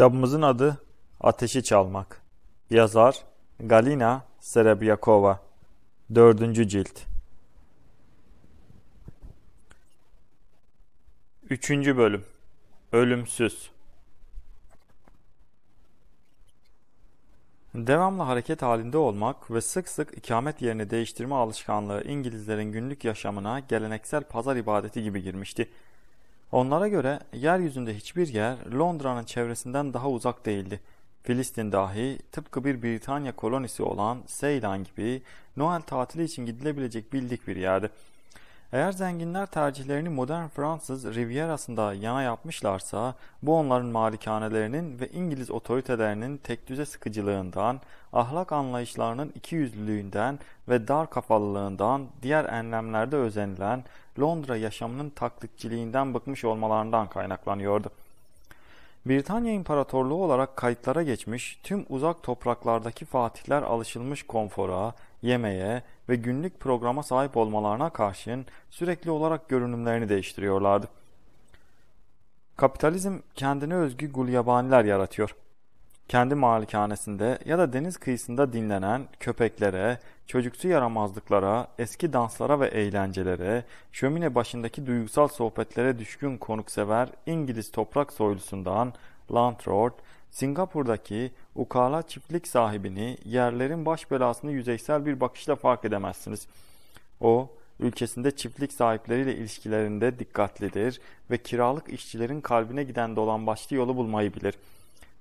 Kitabımızın adı Ateşi Çalmak. Yazar Galina Serebyakova. Dördüncü cilt. Üçüncü bölüm. Ölümsüz. Devamlı hareket halinde olmak ve sık sık ikamet yerini değiştirme alışkanlığı İngilizlerin günlük yaşamına geleneksel pazar ibadeti gibi girmişti. Onlara göre yeryüzünde hiçbir yer Londra'nın çevresinden daha uzak değildi. Filistin dahi tıpkı bir Britanya kolonisi olan Seylan gibi Noel tatili için gidilebilecek bildik bir yerdi. Eğer zenginler tercihlerini modern Fransız Riviera'sında yana yapmışlarsa, bu onların malikanelerinin ve İngiliz otoritelerinin tekdüze sıkıcılığından, ahlak anlayışlarının ikiyüzlülüğünden ve dar kafalılığından, diğer enlemlerde özenilen Londra yaşamının taklitçiliğinden bıkmış olmalarından kaynaklanıyordu. Britanya İmparatorluğu olarak kayıtlara geçmiş, tüm uzak topraklardaki fatihler alışılmış konfora, Yemeye ve günlük programa sahip olmalarına karşın sürekli olarak görünümlerini değiştiriyorlardı. Kapitalizm kendine özgü gulyabaniler yaratıyor. Kendi malikanesinde ya da deniz kıyısında dinlenen köpeklere, çocuksu yaramazlıklara, eski danslara ve eğlencelere, şömine başındaki duygusal sohbetlere düşkün konuksever İngiliz toprak soylusundan Landlord, Singapur'daki ukala çiftlik sahibini, yerlerin baş belasını yüzeysel bir bakışla fark edemezsiniz. O, ülkesinde çiftlik sahipleriyle ilişkilerinde dikkatlidir ve kiralık işçilerin kalbine giden dolan başlı yolu bulmayı bilir.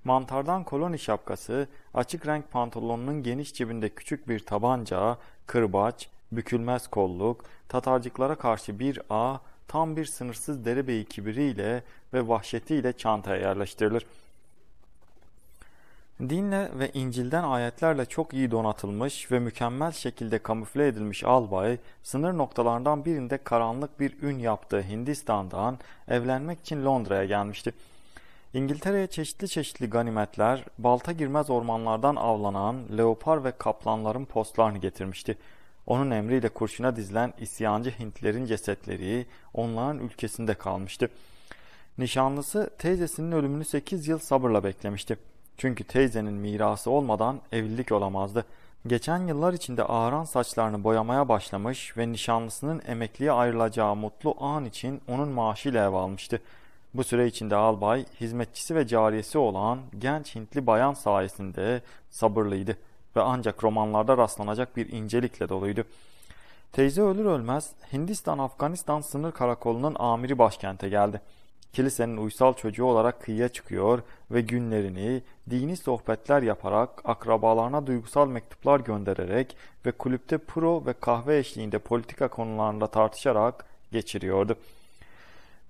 Mantardan koloni şapkası, açık renk pantolonunun geniş cebinde küçük bir tabanca, kırbaç, bükülmez kolluk, Tatarcıklara karşı bir ağ, tam bir sınırsız derebeyi kibiriyle ve vahşetiyle çantaya yerleştirilir.'' Dinle ve İncil'den ayetlerle çok iyi donatılmış ve mükemmel şekilde kamufle edilmiş albay, sınır noktalarından birinde karanlık bir ün yaptığı Hindistan'dan evlenmek için Londra'ya gelmişti. İngiltere'ye çeşitli çeşitli ganimetler, balta girmez ormanlardan avlanan leopar ve kaplanların postlarını getirmişti. Onun emriyle kurşuna dizilen isyancı Hintlerin cesetleri onların ülkesinde kalmıştı. Nişanlısı teyzesinin ölümünü 8 yıl sabırla beklemişti. Çünkü teyzenin mirası olmadan evlilik olamazdı. Geçen yıllar içinde ağıran saçlarını boyamaya başlamış ve nişanlısının emekliye ayrılacağı mutlu an için onun maaşıyla ev almıştı. Bu süre içinde albay, hizmetçisi ve cariyesi olan genç Hintli bayan sayesinde sabırlıydı ve ancak romanlarda rastlanacak bir incelikle doluydu. Teyze ölür ölmez Hindistan-Afganistan sınır karakolunun amiri başkente geldi.'' kilisenin uysal çocuğu olarak kıyıya çıkıyor ve günlerini dini sohbetler yaparak, akrabalarına duygusal mektuplar göndererek ve kulüpte pro ve kahve eşliğinde politika konularında tartışarak geçiriyordu.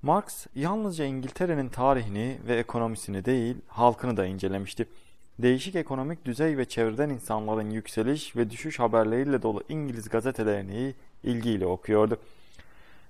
Marx yalnızca İngiltere'nin tarihini ve ekonomisini değil, halkını da incelemişti. Değişik ekonomik düzey ve çevreden insanların yükseliş ve düşüş haberleriyle dolu İngiliz gazetelerini ilgiyle okuyordu.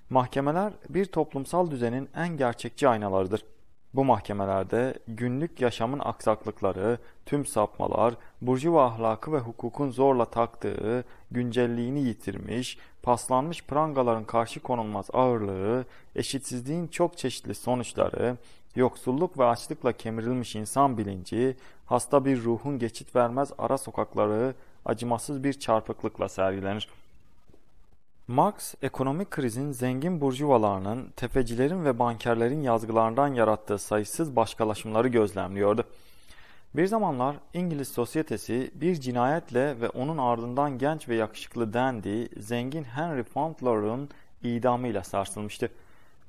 Mahkemeler bir toplumsal düzenin en gerçekçi aynalarıdır. Bu mahkemelerde günlük yaşamın aksaklıkları, tüm sapmalar, burjuva ahlakı ve hukukun zorla taktığı, güncelliğini yitirmiş, paslanmış prangaların karşı konulmaz ağırlığı, eşitsizliğin çok çeşitli sonuçları, yoksulluk ve açlıkla kemirilmiş insan bilinci, hasta bir ruhun geçit vermez ara sokakları acımasız bir çarpıklıkla sergilenir. Marx, ekonomik krizin zengin burjuvalarının, tefecilerin ve bankerlerin yazgılarından yarattığı sayısız başkalaşımları gözlemliyordu. Bir zamanlar İngiliz sosyetesi bir cinayetle ve onun ardından genç ve yakışıklı Dandy, zengin Henry Fauntleroy'un idamıyla sarsılmıştı.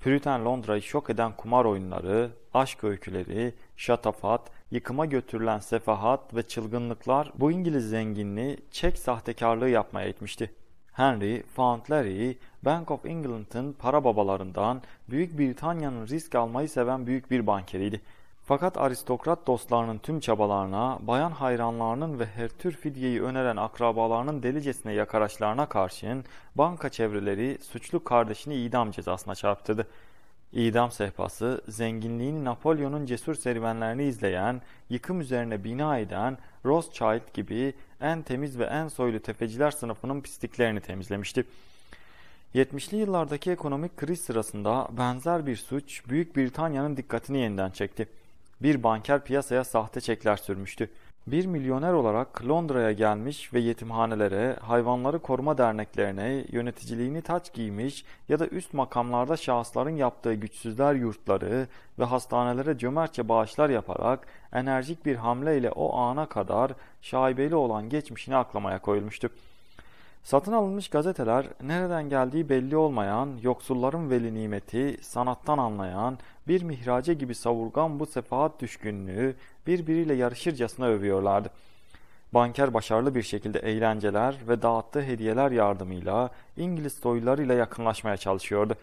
Püriten Londra'yı şok eden kumar oyunları, aşk öyküleri, şatafat, yıkıma götürülen sefahat ve çılgınlıklar bu İngiliz zenginliği çek sahtekarlığı yapmaya etmişti. Henry Fauntleroy, Bank of England'ın para babalarından Büyük Britanya'nın risk almayı seven büyük bir bankeriydi. Fakat aristokrat dostlarının tüm çabalarına, bayan hayranlarının ve her tür fidyeyi öneren akrabalarının delicesine yakaraçlarına karşın banka çevreleri suçlu kardeşini idam cezasına çarptırdı. İdam sehpası, zenginliğin Napolyon'un cesur serüvenlerini izleyen, yıkım üzerine bina eden Rothschild gibi en temiz ve en soylu tefeciler sınıfının pisliklerini temizlemişti. 70'li yıllardaki ekonomik kriz sırasında benzer bir suç Büyük Britanya'nın dikkatini yeniden çekti. Bir banker piyasaya sahte çekler sürmüştü. Bir milyoner olarak Londra'ya gelmiş ve yetimhanelere, hayvanları koruma derneklerine, yöneticiliğini taç giymiş ya da üst makamlarda şahısların yaptığı güçsüzler yurtları ve hastanelere cömertçe bağışlar yaparak enerjik bir hamleyle o ana kadar şaibeli olan geçmişini aklamaya koyulmuştu. Satın alınmış gazeteler nereden geldiği belli olmayan, yoksulların veli nimeti, sanattan anlayan, bir mihrace gibi savurgan bu sefaat düşkünlüğü birbiriyle yarışırcasına övüyorlardı. Banker başarılı bir şekilde eğlenceler ve dağıttığı hediyeler yardımıyla İngiliz soylularıyla yakınlaşmaya çalışıyordu.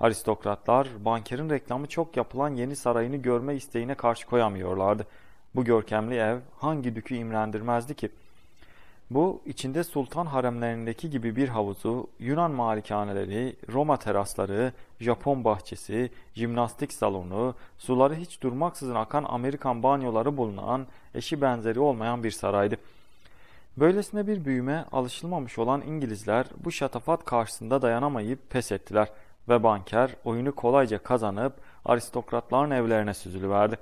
Aristokratlar bankerin reklamı çok yapılan yeni sarayını görme isteğine karşı koyamıyorlardı. Bu görkemli ev hangi dükü imrendirmezdi ki? Bu içinde sultan haremlerindeki gibi bir havuzu, Yunan malikaneleri, Roma terasları, Japon bahçesi, jimnastik salonu, suları hiç durmaksızın akan Amerikan banyoları bulunan, eşi benzeri olmayan bir saraydı. Böylesine bir büyüme alışılmamış olan İngilizler bu şatafat karşısında dayanamayıp pes ettiler ve banker oyunu kolayca kazanıp aristokratların evlerine süzülüverdi.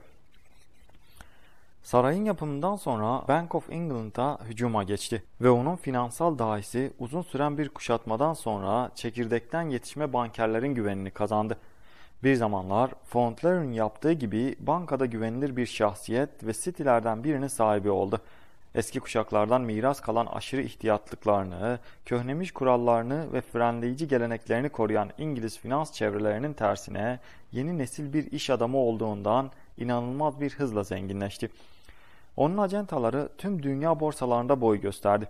Sarayın yapımından sonra Bank of England'a hücuma geçti ve onun finansal dahisi uzun süren bir kuşatmadan sonra çekirdekten yetişme bankerlerin güvenini kazandı. Bir zamanlar Fauntleroy'un yaptığı gibi bankada güvenilir bir şahsiyet ve sitilerden birinin sahibi oldu. Eski kuşaklardan miras kalan aşırı ihtiyatlıklarını, köhnemiş kurallarını ve frenleyici geleneklerini koruyan İngiliz finans çevrelerinin tersine yeni nesil bir iş adamı olduğundan inanılmaz bir hızla zenginleşti. Onun acentaları tüm dünya borsalarında boy gösterdi.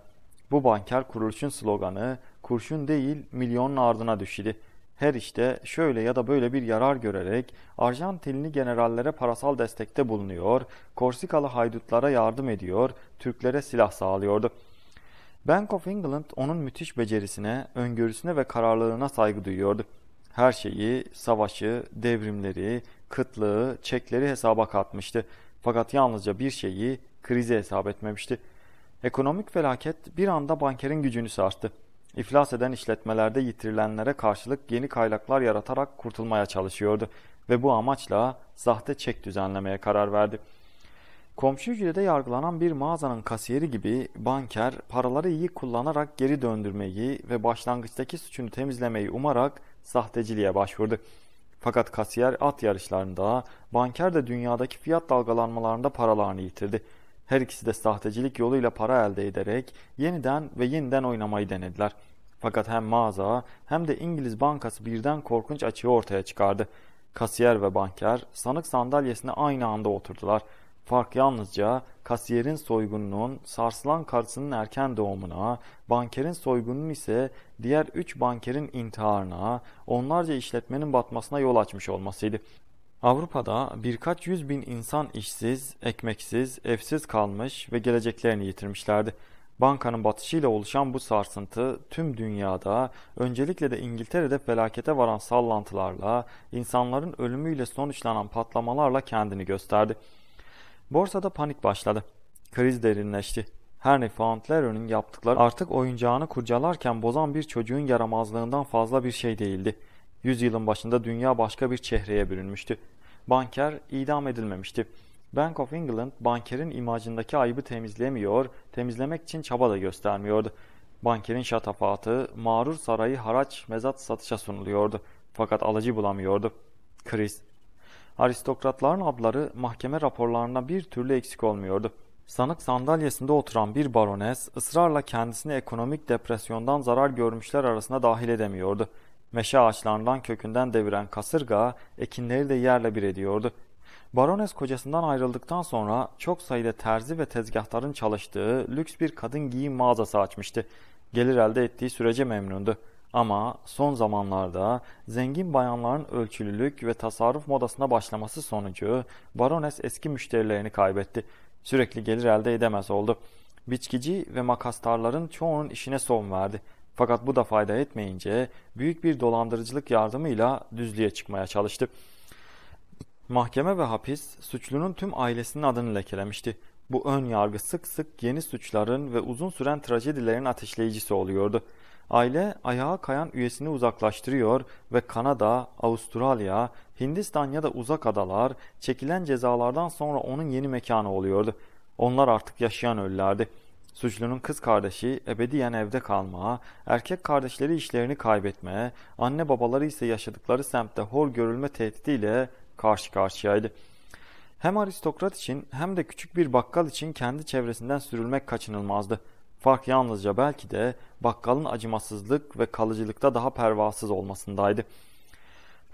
Bu banker kuruluşun sloganı kurşun değil milyonun ardına düşüldü. Her işte şöyle ya da böyle bir yarar görerek Arjantinli generallere parasal destekte bulunuyor, Korsikalı haydutlara yardım ediyor, Türklere silah sağlıyordu. Bank of England onun müthiş becerisine, öngörüsüne ve kararlılığına saygı duyuyordu. Her şeyi, savaşı, devrimleri, kıtlığı, çekleri hesaba katmıştı. Fakat yalnızca bir şeyi krize hesap etmemişti. Ekonomik felaket bir anda bankerin gücünü sarstı. İflas eden işletmelerde yitirilenlere karşılık yeni kaynaklar yaratarak kurtulmaya çalışıyordu ve bu amaçla sahte çek düzenlemeye karar verdi. Komşu hücrede yargılanan bir mağazanın kasiyeri gibi banker paraları iyi kullanarak geri döndürmeyi ve başlangıçtaki suçunu temizlemeyi umarak sahteciliğe başvurdu. Fakat kasiyer at yarışlarında, banker de dünyadaki fiyat dalgalanmalarında paralarını yitirdi. Her ikisi de sahtecilik yoluyla para elde ederek yeniden ve yeniden oynamayı denediler. Fakat hem mağaza hem de İngiliz bankası birden korkunç açığı ortaya çıkardı. Kasiyer ve banker sanık sandalyesine aynı anda oturdular. Fark yalnızca kasiyerin soygununun sarsılan karısının erken doğumuna, bankerin soygununun ise diğer üç bankerin intiharına, onlarca işletmenin batmasına yol açmış olmasıydı. Avrupa'da birkaç yüz bin insan işsiz, ekmeksiz, evsiz kalmış ve geleceklerini yitirmişlerdi. Bankanın batışıyla oluşan bu sarsıntı tüm dünyada, öncelikle de İngiltere'de felakete varan sallantılarla, insanların ölümüyle sonuçlanan patlamalarla kendini gösterdi. Borsada panik başladı. Kriz derinleşti. Henry Fauntleroy'un yaptıkları artık oyuncağını kurcalarken bozan bir çocuğun yaramazlığından fazla bir şey değildi. Yüzyılın başında dünya başka bir çehreye bürünmüştü. Banker idam edilmemişti. Bank of England bankerin imajındaki ayıbı temizlemiyor, temizlemek için çaba da göstermiyordu. Bankerin şatafatı, mağrur sarayı haraç mezat satışa sunuluyordu. Fakat alıcı bulamıyordu. Kriz Aristokratların abları mahkeme raporlarına bir türlü eksik olmuyordu. Sanık sandalyesinde oturan bir barones ısrarla kendisini ekonomik depresyondan zarar görmüşler arasına dahil edemiyordu. Meşe ağaçlarından kökünden deviren kasırga ekinleri de yerle bir ediyordu. Barones kocasından ayrıldıktan sonra çok sayıda terzi ve tezgahların çalıştığı lüks bir kadın giyim mağazası açmıştı. Gelir elde ettiği sürece memnundu. Ama son zamanlarda zengin bayanların ölçülülük ve tasarruf modasına başlaması sonucu Barones eski müşterilerini kaybetti. Sürekli gelir elde edemez oldu. Biçkici ve makastarların çoğunun işine son verdi. Fakat bu da fayda etmeyince büyük bir dolandırıcılık yardımıyla düzlüğe çıkmaya çalıştı. Mahkeme ve hapis suçlunun tüm ailesinin adını lekelemişti. Bu ön yargı sık sık yeni suçların ve uzun süren trajedilerin ateşleyicisi oluyordu. Aile ayağa kayan üyesini uzaklaştırıyor ve Kanada, Avustralya, Hindistan ya da uzak adalar çekilen cezalardan sonra onun yeni mekanı oluyordu. Onlar artık yaşayan ölülerdi. Suçlunun kız kardeşi ebediyen evde kalmaya, erkek kardeşleri işlerini kaybetmeye, anne babaları ise yaşadıkları semtte hor görülme tehdidiyle karşı karşıyaydı. Hem aristokrat için hem de küçük bir bakkal için kendi çevresinden sürülmek kaçınılmazdı. Fark yalnızca belki de bakkalın acımasızlık ve kalıcılıkta daha pervasız olmasındaydı.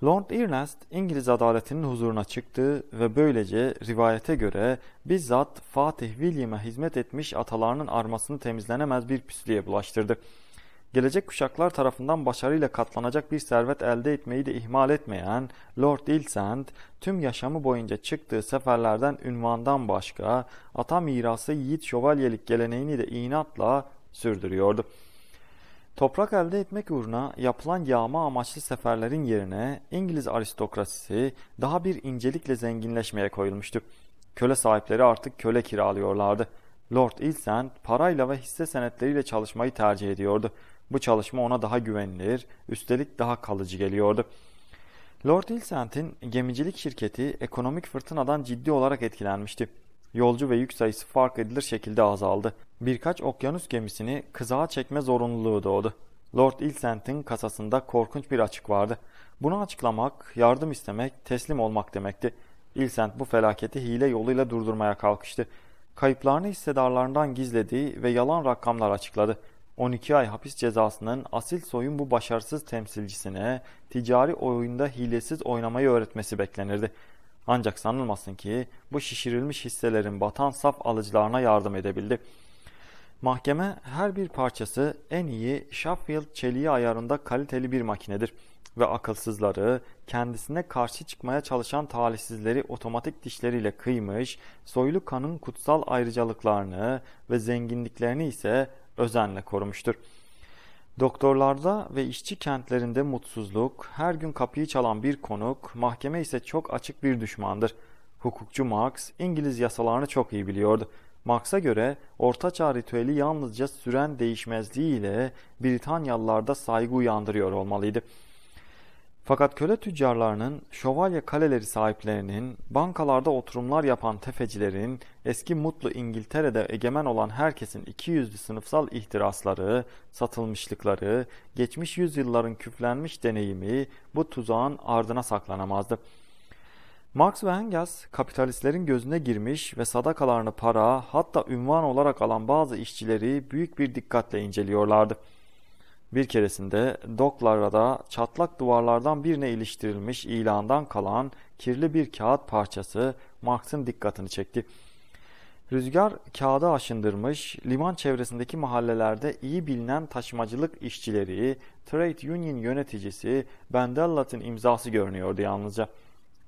Lord Ernest İngiliz adaletinin huzuruna çıktı ve böylece rivayete göre bizzat Fatih William'e hizmet etmiş atalarının armasını temizlenemez bir pisliğe bulaştırdı gelecek kuşaklar tarafından başarıyla katlanacak bir servet elde etmeyi de ihmal etmeyen Lord Ilsend, tüm yaşamı boyunca çıktığı seferlerden ünvandan başka ata mirası yiğit şövalyelik geleneğini de inatla sürdürüyordu. Toprak elde etmek uğruna yapılan yağma amaçlı seferlerin yerine İngiliz aristokrasisi daha bir incelikle zenginleşmeye koyulmuştu. Köle sahipleri artık köle kiralıyorlardı. Lord Ilsend parayla ve hisse senetleriyle çalışmayı tercih ediyordu. Bu çalışma ona daha güvenilir, üstelik daha kalıcı geliyordu. Lord Hilsent'in gemicilik şirketi ekonomik fırtınadan ciddi olarak etkilenmişti. Yolcu ve yük sayısı fark edilir şekilde azaldı. Birkaç okyanus gemisini kızağa çekme zorunluluğu doğdu. Lord Ilsent'in kasasında korkunç bir açık vardı. Bunu açıklamak, yardım istemek, teslim olmak demekti. Ilsent bu felaketi hile yoluyla durdurmaya kalkıştı. Kayıplarını hissedarlarından gizlediği ve yalan rakamlar açıkladı. 12 ay hapis cezasının asil soyun bu başarısız temsilcisine ticari oyunda hilesiz oynamayı öğretmesi beklenirdi. Ancak sanılmasın ki bu şişirilmiş hisselerin batan saf alıcılarına yardım edebildi. Mahkeme her bir parçası en iyi Sheffield çeliği ayarında kaliteli bir makinedir ve akılsızları kendisine karşı çıkmaya çalışan talihsizleri otomatik dişleriyle kıymış, soylu kanın kutsal ayrıcalıklarını ve zenginliklerini ise özenle korumuştur. Doktorlarda ve işçi kentlerinde mutsuzluk, her gün kapıyı çalan bir konuk, mahkeme ise çok açık bir düşmandır. Hukukçu Marx, İngiliz yasalarını çok iyi biliyordu. Marx'a göre ortaçağ ritüeli yalnızca süren değişmezliği ile Britanyalılarda saygı uyandırıyor olmalıydı. Fakat köle tüccarlarının, şövalye kaleleri sahiplerinin, bankalarda oturumlar yapan tefecilerin, eski mutlu İngiltere'de egemen olan herkesin iki yüzlü sınıfsal ihtirasları, satılmışlıkları, geçmiş yüzyılların küflenmiş deneyimi bu tuzağın ardına saklanamazdı. Marx ve Engels kapitalistlerin gözüne girmiş ve sadakalarını para hatta ünvan olarak alan bazı işçileri büyük bir dikkatle inceliyorlardı. Bir keresinde Doklara'da çatlak duvarlardan birine iliştirilmiş ilandan kalan kirli bir kağıt parçası Marx'ın dikkatini çekti. Rüzgar kağıdı aşındırmış, liman çevresindeki mahallelerde iyi bilinen taşımacılık işçileri, trade union yöneticisi Bendellat'ın imzası görünüyordu yalnızca.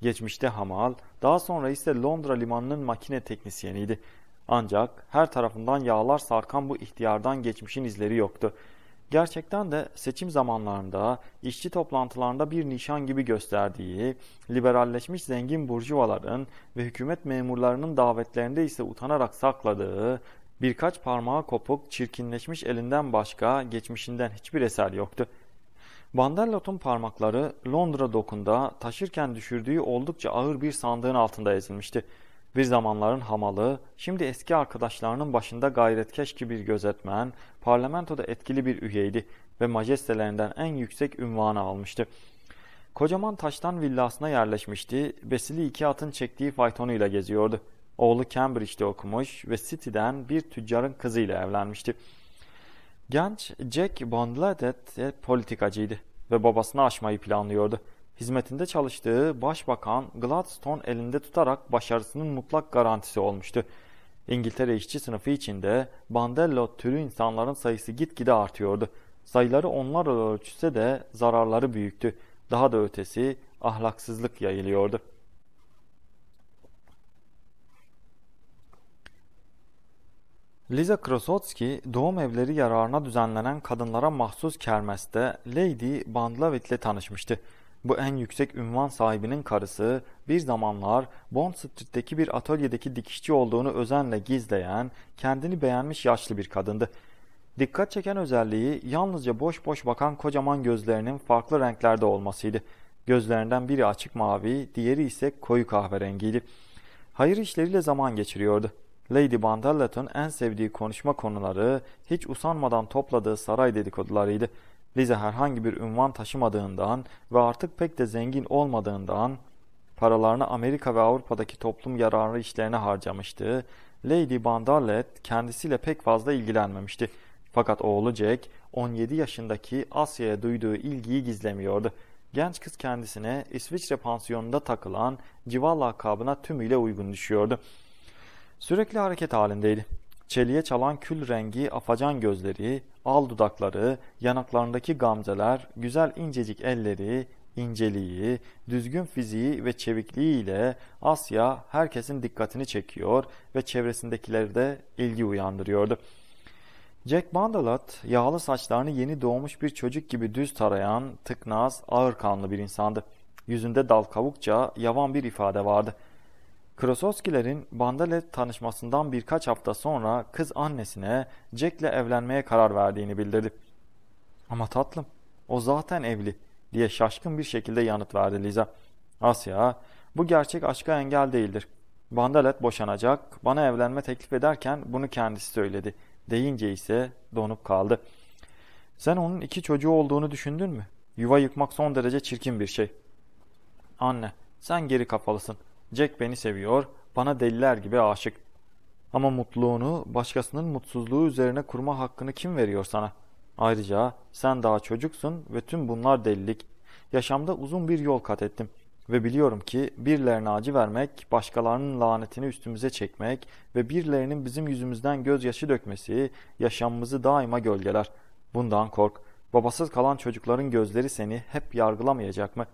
Geçmişte hamal, daha sonra ise Londra limanının makine teknisyeniydi. Ancak her tarafından yağlar sarkan bu ihtiyardan geçmişin izleri yoktu.'' gerçekten de seçim zamanlarında işçi toplantılarında bir nişan gibi gösterdiği, liberalleşmiş zengin burjuvaların ve hükümet memurlarının davetlerinde ise utanarak sakladığı, birkaç parmağı kopuk, çirkinleşmiş elinden başka geçmişinden hiçbir eser yoktu. Banderlot'un parmakları Londra dokunda taşırken düşürdüğü oldukça ağır bir sandığın altında ezilmişti. Bir zamanların hamalı, şimdi eski arkadaşlarının başında gayretkeş bir gözetmen, parlamentoda etkili bir üyeydi ve majestelerinden en yüksek ünvanı almıştı. Kocaman taştan villasına yerleşmişti, besili iki atın çektiği faytonuyla geziyordu. Oğlu Cambridge'de okumuş ve City'den bir tüccarın kızıyla evlenmişti. Genç Jack Bondladet politikacıydı ve babasını aşmayı planlıyordu hizmetinde çalıştığı Başbakan Gladstone elinde tutarak başarısının mutlak garantisi olmuştu. İngiltere işçi sınıfı içinde Bandello türü insanların sayısı gitgide artıyordu. Sayıları onlarla ölçüse de zararları büyüktü. Daha da ötesi ahlaksızlık yayılıyordu. Liza Krasotski doğum evleri yararına düzenlenen kadınlara mahsus kermeste Lady Bandlavit ile tanışmıştı. Bu en yüksek ünvan sahibinin karısı bir zamanlar Bond Street'teki bir atölyedeki dikişçi olduğunu özenle gizleyen, kendini beğenmiş yaşlı bir kadındı. Dikkat çeken özelliği yalnızca boş boş bakan kocaman gözlerinin farklı renklerde olmasıydı. Gözlerinden biri açık mavi, diğeri ise koyu kahverengiydi. Hayır işleriyle zaman geçiriyordu. Lady Banderlat'ın en sevdiği konuşma konuları hiç usanmadan topladığı saray dedikodularıydı. Lize herhangi bir ünvan taşımadığından ve artık pek de zengin olmadığından paralarını Amerika ve Avrupa'daki toplum yararlı işlerine harcamıştı. Lady Bandarlet kendisiyle pek fazla ilgilenmemişti. Fakat oğlu Jack 17 yaşındaki Asya'ya duyduğu ilgiyi gizlemiyordu. Genç kız kendisine İsviçre pansiyonunda takılan civa lakabına tümüyle uygun düşüyordu. Sürekli hareket halindeydi çeliğe çalan kül rengi afacan gözleri, al dudakları, yanaklarındaki gamzeler, güzel incecik elleri, inceliği, düzgün fiziği ve çevikliği ile Asya herkesin dikkatini çekiyor ve çevresindekileri de ilgi uyandırıyordu. Jack Bandalat, yağlı saçlarını yeni doğmuş bir çocuk gibi düz tarayan, tıknaz, ağır kanlı bir insandı. Yüzünde dal kavukça yavan bir ifade vardı.'' Krosowskilerin Bandale tanışmasından birkaç hafta sonra kız annesine Jack'le evlenmeye karar verdiğini bildirdi. Ama tatlım o zaten evli diye şaşkın bir şekilde yanıt verdi Liza. Asya bu gerçek aşka engel değildir. Bandalet boşanacak bana evlenme teklif ederken bunu kendisi söyledi deyince ise donup kaldı. Sen onun iki çocuğu olduğunu düşündün mü? Yuva yıkmak son derece çirkin bir şey. Anne sen geri kapalısın. Jack beni seviyor, bana deliler gibi aşık. Ama mutluluğunu başkasının mutsuzluğu üzerine kurma hakkını kim veriyor sana? Ayrıca sen daha çocuksun ve tüm bunlar delilik. Yaşamda uzun bir yol kat ettim ve biliyorum ki birilerine acı vermek, başkalarının lanetini üstümüze çekmek ve birilerinin bizim yüzümüzden gözyaşı dökmesi yaşamımızı daima gölgeler. Bundan kork. Babasız kalan çocukların gözleri seni hep yargılamayacak mı?''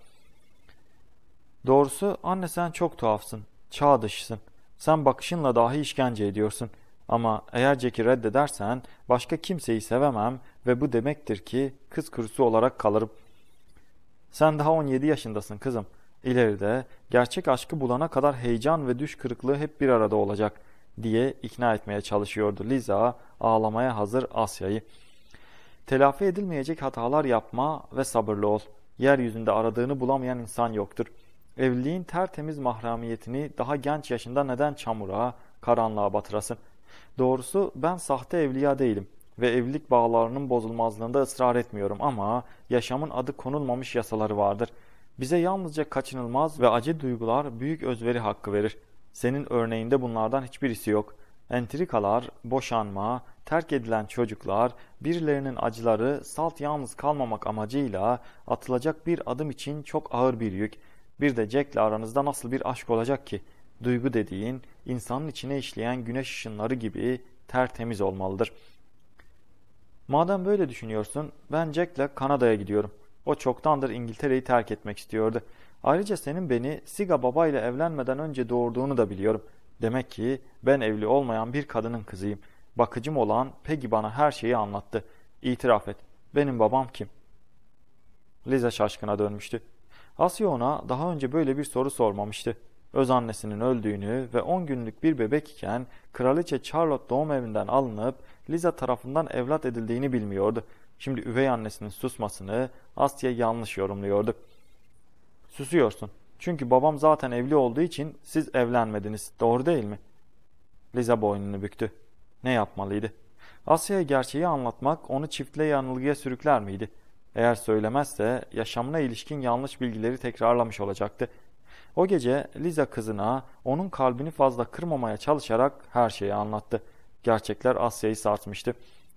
Doğrusu anne sen çok tuhafsın, çağ dışısın. Sen bakışınla dahi işkence ediyorsun. Ama eğer Jack'i reddedersen başka kimseyi sevemem ve bu demektir ki kız kurusu olarak kalırım. Sen daha 17 yaşındasın kızım. İleride gerçek aşkı bulana kadar heyecan ve düş kırıklığı hep bir arada olacak diye ikna etmeye çalışıyordu Liza ağlamaya hazır Asya'yı. Telafi edilmeyecek hatalar yapma ve sabırlı ol. Yeryüzünde aradığını bulamayan insan yoktur.'' evliliğin tertemiz mahramiyetini daha genç yaşında neden çamura, karanlığa batırasın? Doğrusu ben sahte evliya değilim ve evlilik bağlarının bozulmazlığında ısrar etmiyorum ama yaşamın adı konulmamış yasaları vardır. Bize yalnızca kaçınılmaz ve acı duygular büyük özveri hakkı verir. Senin örneğinde bunlardan hiçbirisi yok. Entrikalar, boşanma, terk edilen çocuklar, birilerinin acıları salt yalnız kalmamak amacıyla atılacak bir adım için çok ağır bir yük. Bir de Jack'le aranızda nasıl bir aşk olacak ki? Duygu dediğin insanın içine işleyen güneş ışınları gibi tertemiz olmalıdır. Madem böyle düşünüyorsun ben Jack'le Kanada'ya gidiyorum. O çoktandır İngiltere'yi terk etmek istiyordu. Ayrıca senin beni Siga babayla evlenmeden önce doğurduğunu da biliyorum. Demek ki ben evli olmayan bir kadının kızıyım. Bakıcım olan Peggy bana her şeyi anlattı. İtiraf et. Benim babam kim? Liza şaşkına dönmüştü. Asya ona daha önce böyle bir soru sormamıştı. Öz annesinin öldüğünü ve 10 günlük bir bebek iken kraliçe Charlotte doğum evinden alınıp Liza tarafından evlat edildiğini bilmiyordu. Şimdi üvey annesinin susmasını Asya yanlış yorumluyordu. Susuyorsun. Çünkü babam zaten evli olduğu için siz evlenmediniz. Doğru değil mi? Liza boynunu büktü. Ne yapmalıydı? Asya'ya gerçeği anlatmak onu çiftle yanılgıya sürükler miydi? Eğer söylemezse yaşamına ilişkin yanlış bilgileri tekrarlamış olacaktı. O gece Liza kızına onun kalbini fazla kırmamaya çalışarak her şeyi anlattı. Gerçekler Asya'yı sarsmıştı.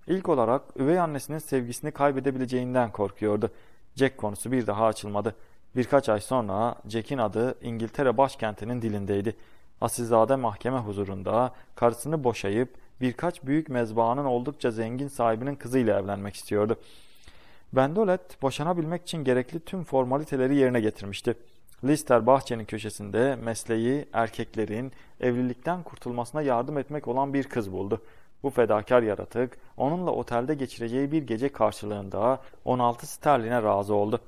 İlk olarak üvey annesinin sevgisini kaybedebileceğinden korkuyordu. Jack konusu bir daha açılmadı. Birkaç ay sonra Jack'in adı İngiltere başkentinin dilindeydi. Asilzade mahkeme huzurunda karısını boşayıp birkaç büyük mezbahanın oldukça zengin sahibinin kızıyla evlenmek istiyordu. Bendolet boşanabilmek için gerekli tüm formaliteleri yerine getirmişti. Lister bahçenin köşesinde mesleği erkeklerin evlilikten kurtulmasına yardım etmek olan bir kız buldu. Bu fedakar yaratık onunla otelde geçireceği bir gece karşılığında 16 sterline razı oldu.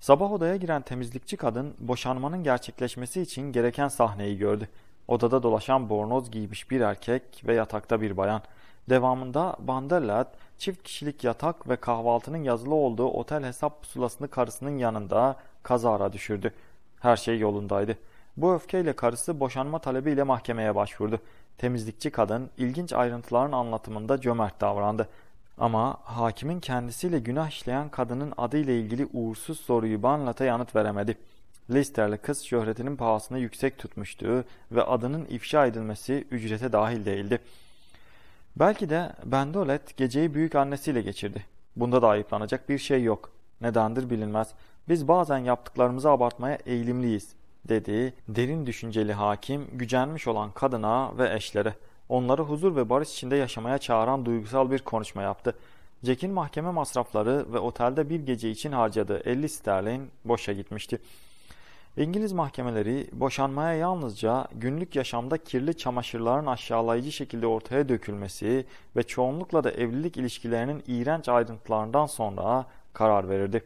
Sabah odaya giren temizlikçi kadın boşanmanın gerçekleşmesi için gereken sahneyi gördü. Odada dolaşan bornoz giymiş bir erkek ve yatakta bir bayan. Devamında Banderlat çift kişilik yatak ve kahvaltının yazılı olduğu otel hesap pusulasını karısının yanında kazara düşürdü. Her şey yolundaydı. Bu öfkeyle karısı boşanma talebiyle mahkemeye başvurdu. Temizlikçi kadın ilginç ayrıntıların anlatımında cömert davrandı. Ama hakimin kendisiyle günah işleyen kadının adıyla ilgili uğursuz soruyu Banlat'a yanıt veremedi. Lister'li kız şöhretinin pahasını yüksek tutmuştu ve adının ifşa edilmesi ücrete dahil değildi. Belki de Bendolet geceyi büyük annesiyle geçirdi. Bunda da ayıplanacak bir şey yok. Nedendir bilinmez. Biz bazen yaptıklarımızı abartmaya eğilimliyiz dediği derin düşünceli hakim gücenmiş olan kadına ve eşlere onları huzur ve barış içinde yaşamaya çağıran duygusal bir konuşma yaptı. Jack'in mahkeme masrafları ve otelde bir gece için harcadığı 50 sterlin boşa gitmişti. İngiliz mahkemeleri boşanmaya yalnızca günlük yaşamda kirli çamaşırların aşağılayıcı şekilde ortaya dökülmesi ve çoğunlukla da evlilik ilişkilerinin iğrenç ayrıntılarından sonra karar verirdi.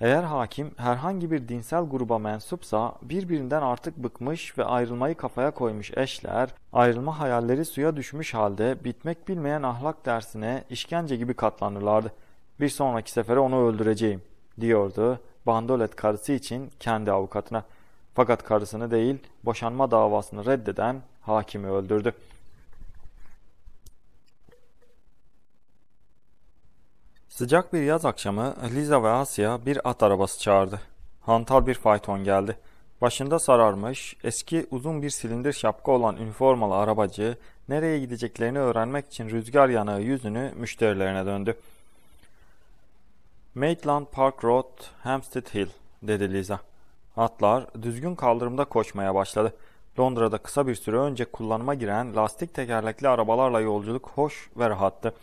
Eğer hakim herhangi bir dinsel gruba mensupsa birbirinden artık bıkmış ve ayrılmayı kafaya koymuş eşler, ayrılma hayalleri suya düşmüş halde bitmek bilmeyen ahlak dersine işkence gibi katlanırlardı. Bir sonraki sefere onu öldüreceğim diyordu Bandolet karısı için kendi avukatına fakat karısını değil boşanma davasını reddeden hakimi öldürdü. Sıcak bir yaz akşamı Liza ve Asya bir at arabası çağırdı. Hantal bir fayton geldi. Başında sararmış, eski uzun bir silindir şapka olan üniformalı arabacı nereye gideceklerini öğrenmek için rüzgar yanağı yüzünü müşterilerine döndü. Maitland Park Road, Hampstead Hill, dedi Liza. Atlar düzgün kaldırımda koşmaya başladı. Londra'da kısa bir süre önce kullanıma giren lastik tekerlekli arabalarla yolculuk hoş ve rahattı.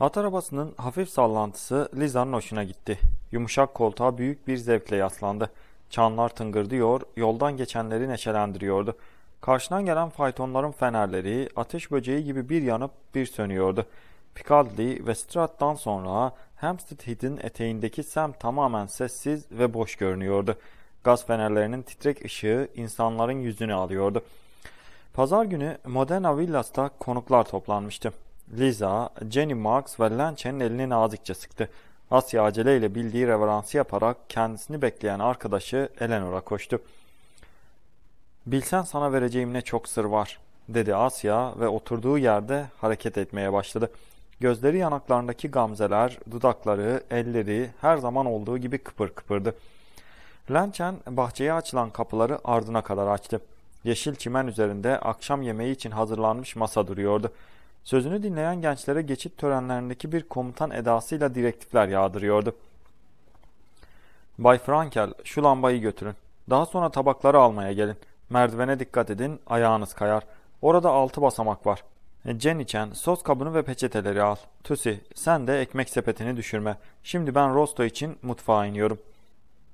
At arabasının hafif sallantısı Liza'nın hoşuna gitti. Yumuşak koltuğa büyük bir zevkle yaslandı. Çanlar tıngırdıyor, yoldan geçenleri neşelendiriyordu. Karşıdan gelen faytonların fenerleri ateş böceği gibi bir yanıp bir sönüyordu. Piccadilly ve Strat'tan sonra Hampstead Heath'in eteğindeki sem tamamen sessiz ve boş görünüyordu. Gaz fenerlerinin titrek ışığı insanların yüzünü alıyordu. Pazar günü Modena Villas'ta konuklar toplanmıştı. Liza, Jenny Marks ve Lençen'in elini nazikçe sıktı. Asya aceleyle bildiği reveransı yaparak kendisini bekleyen arkadaşı Eleanor'a koştu. ''Bilsen sana vereceğim ne çok sır var.'' dedi Asya ve oturduğu yerde hareket etmeye başladı. Gözleri yanaklarındaki gamzeler, dudakları, elleri her zaman olduğu gibi kıpır kıpırdı. Lenchen bahçeye açılan kapıları ardına kadar açtı. Yeşil çimen üzerinde akşam yemeği için hazırlanmış masa duruyordu. Sözünü dinleyen gençlere geçit törenlerindeki bir komutan edasıyla direktifler yağdırıyordu. Bay Frankel şu lambayı götürün. Daha sonra tabakları almaya gelin. Merdivene dikkat edin ayağınız kayar. Orada altı basamak var. Cen için sos kabını ve peçeteleri al. Tusi sen de ekmek sepetini düşürme. Şimdi ben rosto için mutfağa iniyorum.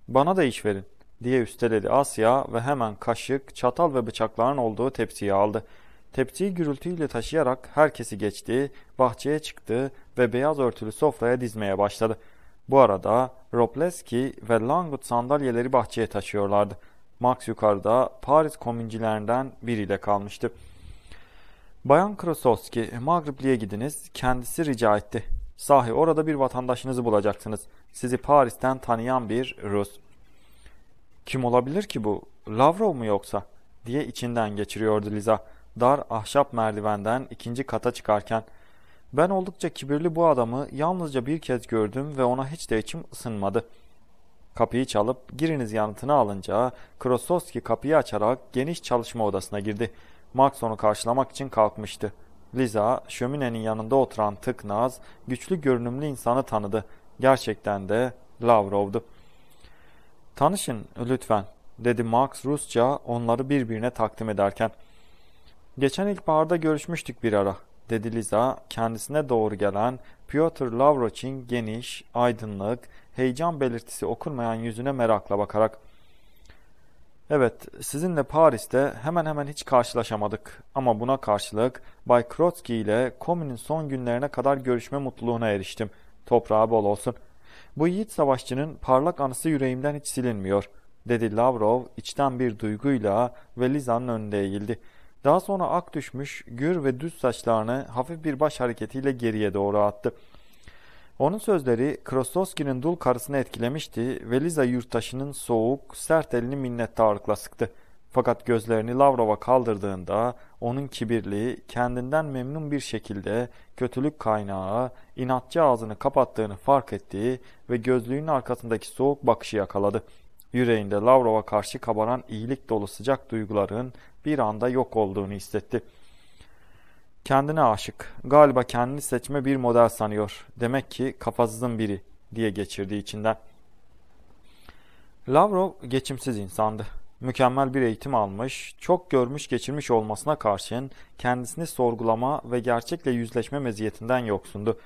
Bana da iş verin diye üsteledi Asya ve hemen kaşık, çatal ve bıçakların olduğu tepsiyi aldı. Tepsiyi gürültüyle taşıyarak herkesi geçti, bahçeye çıktı ve beyaz örtülü sofraya dizmeye başladı. Bu arada Robleski ve Langut sandalyeleri bahçeye taşıyorlardı. Max yukarıda Paris komüncilerinden biriyle kalmıştı. Bayan Krasovski, Magribli'ye gidiniz, kendisi rica etti. Sahi orada bir vatandaşınızı bulacaksınız. Sizi Paris'ten tanıyan bir Rus. Kim olabilir ki bu? Lavrov mu yoksa? diye içinden geçiriyordu Liza. Dar ahşap merdivenden ikinci kata çıkarken. Ben oldukça kibirli bu adamı yalnızca bir kez gördüm ve ona hiç de içim ısınmadı. Kapıyı çalıp giriniz yanıtını alınca Krosowski kapıyı açarak geniş çalışma odasına girdi. Max onu karşılamak için kalkmıştı. Liza, şöminenin yanında oturan tıknaz, güçlü görünümlü insanı tanıdı. Gerçekten de Lavrov'du. ''Tanışın lütfen.'' dedi Max Rusça onları birbirine takdim ederken. ''Geçen ilkbaharda görüşmüştük bir ara.'' dedi Liza, kendisine doğru gelen Piotr Lavroç'in geniş, aydınlık, heyecan belirtisi okunmayan yüzüne merakla bakarak. Evet, sizinle Paris'te hemen hemen hiç karşılaşamadık ama buna karşılık Bay Krotsky ile komünün son günlerine kadar görüşme mutluluğuna eriştim. Toprağı bol olsun. Bu yiğit savaşçının parlak anısı yüreğimden hiç silinmiyor, dedi Lavrov içten bir duyguyla ve Liza'nın önünde eğildi. Daha sonra ak düşmüş, gür ve düz saçlarını hafif bir baş hareketiyle geriye doğru attı. Onun sözleri Krosowski'nin dul karısını etkilemişti ve Liza yurttaşının soğuk, sert elini minnettarlıkla sıktı. Fakat gözlerini Lavrov'a kaldırdığında onun kibirli, kendinden memnun bir şekilde kötülük kaynağı, inatçı ağzını kapattığını fark etti ve gözlüğün arkasındaki soğuk bakışı yakaladı. Yüreğinde Lavrov'a karşı kabaran iyilik dolu sıcak duyguların bir anda yok olduğunu hissetti.'' Kendine aşık, galiba kendini seçme bir model sanıyor. Demek ki kafasızın biri diye geçirdi içinden. Lavrov geçimsiz insandı. Mükemmel bir eğitim almış, çok görmüş geçirmiş olmasına karşın kendisini sorgulama ve gerçekle yüzleşme meziyetinden yoksundu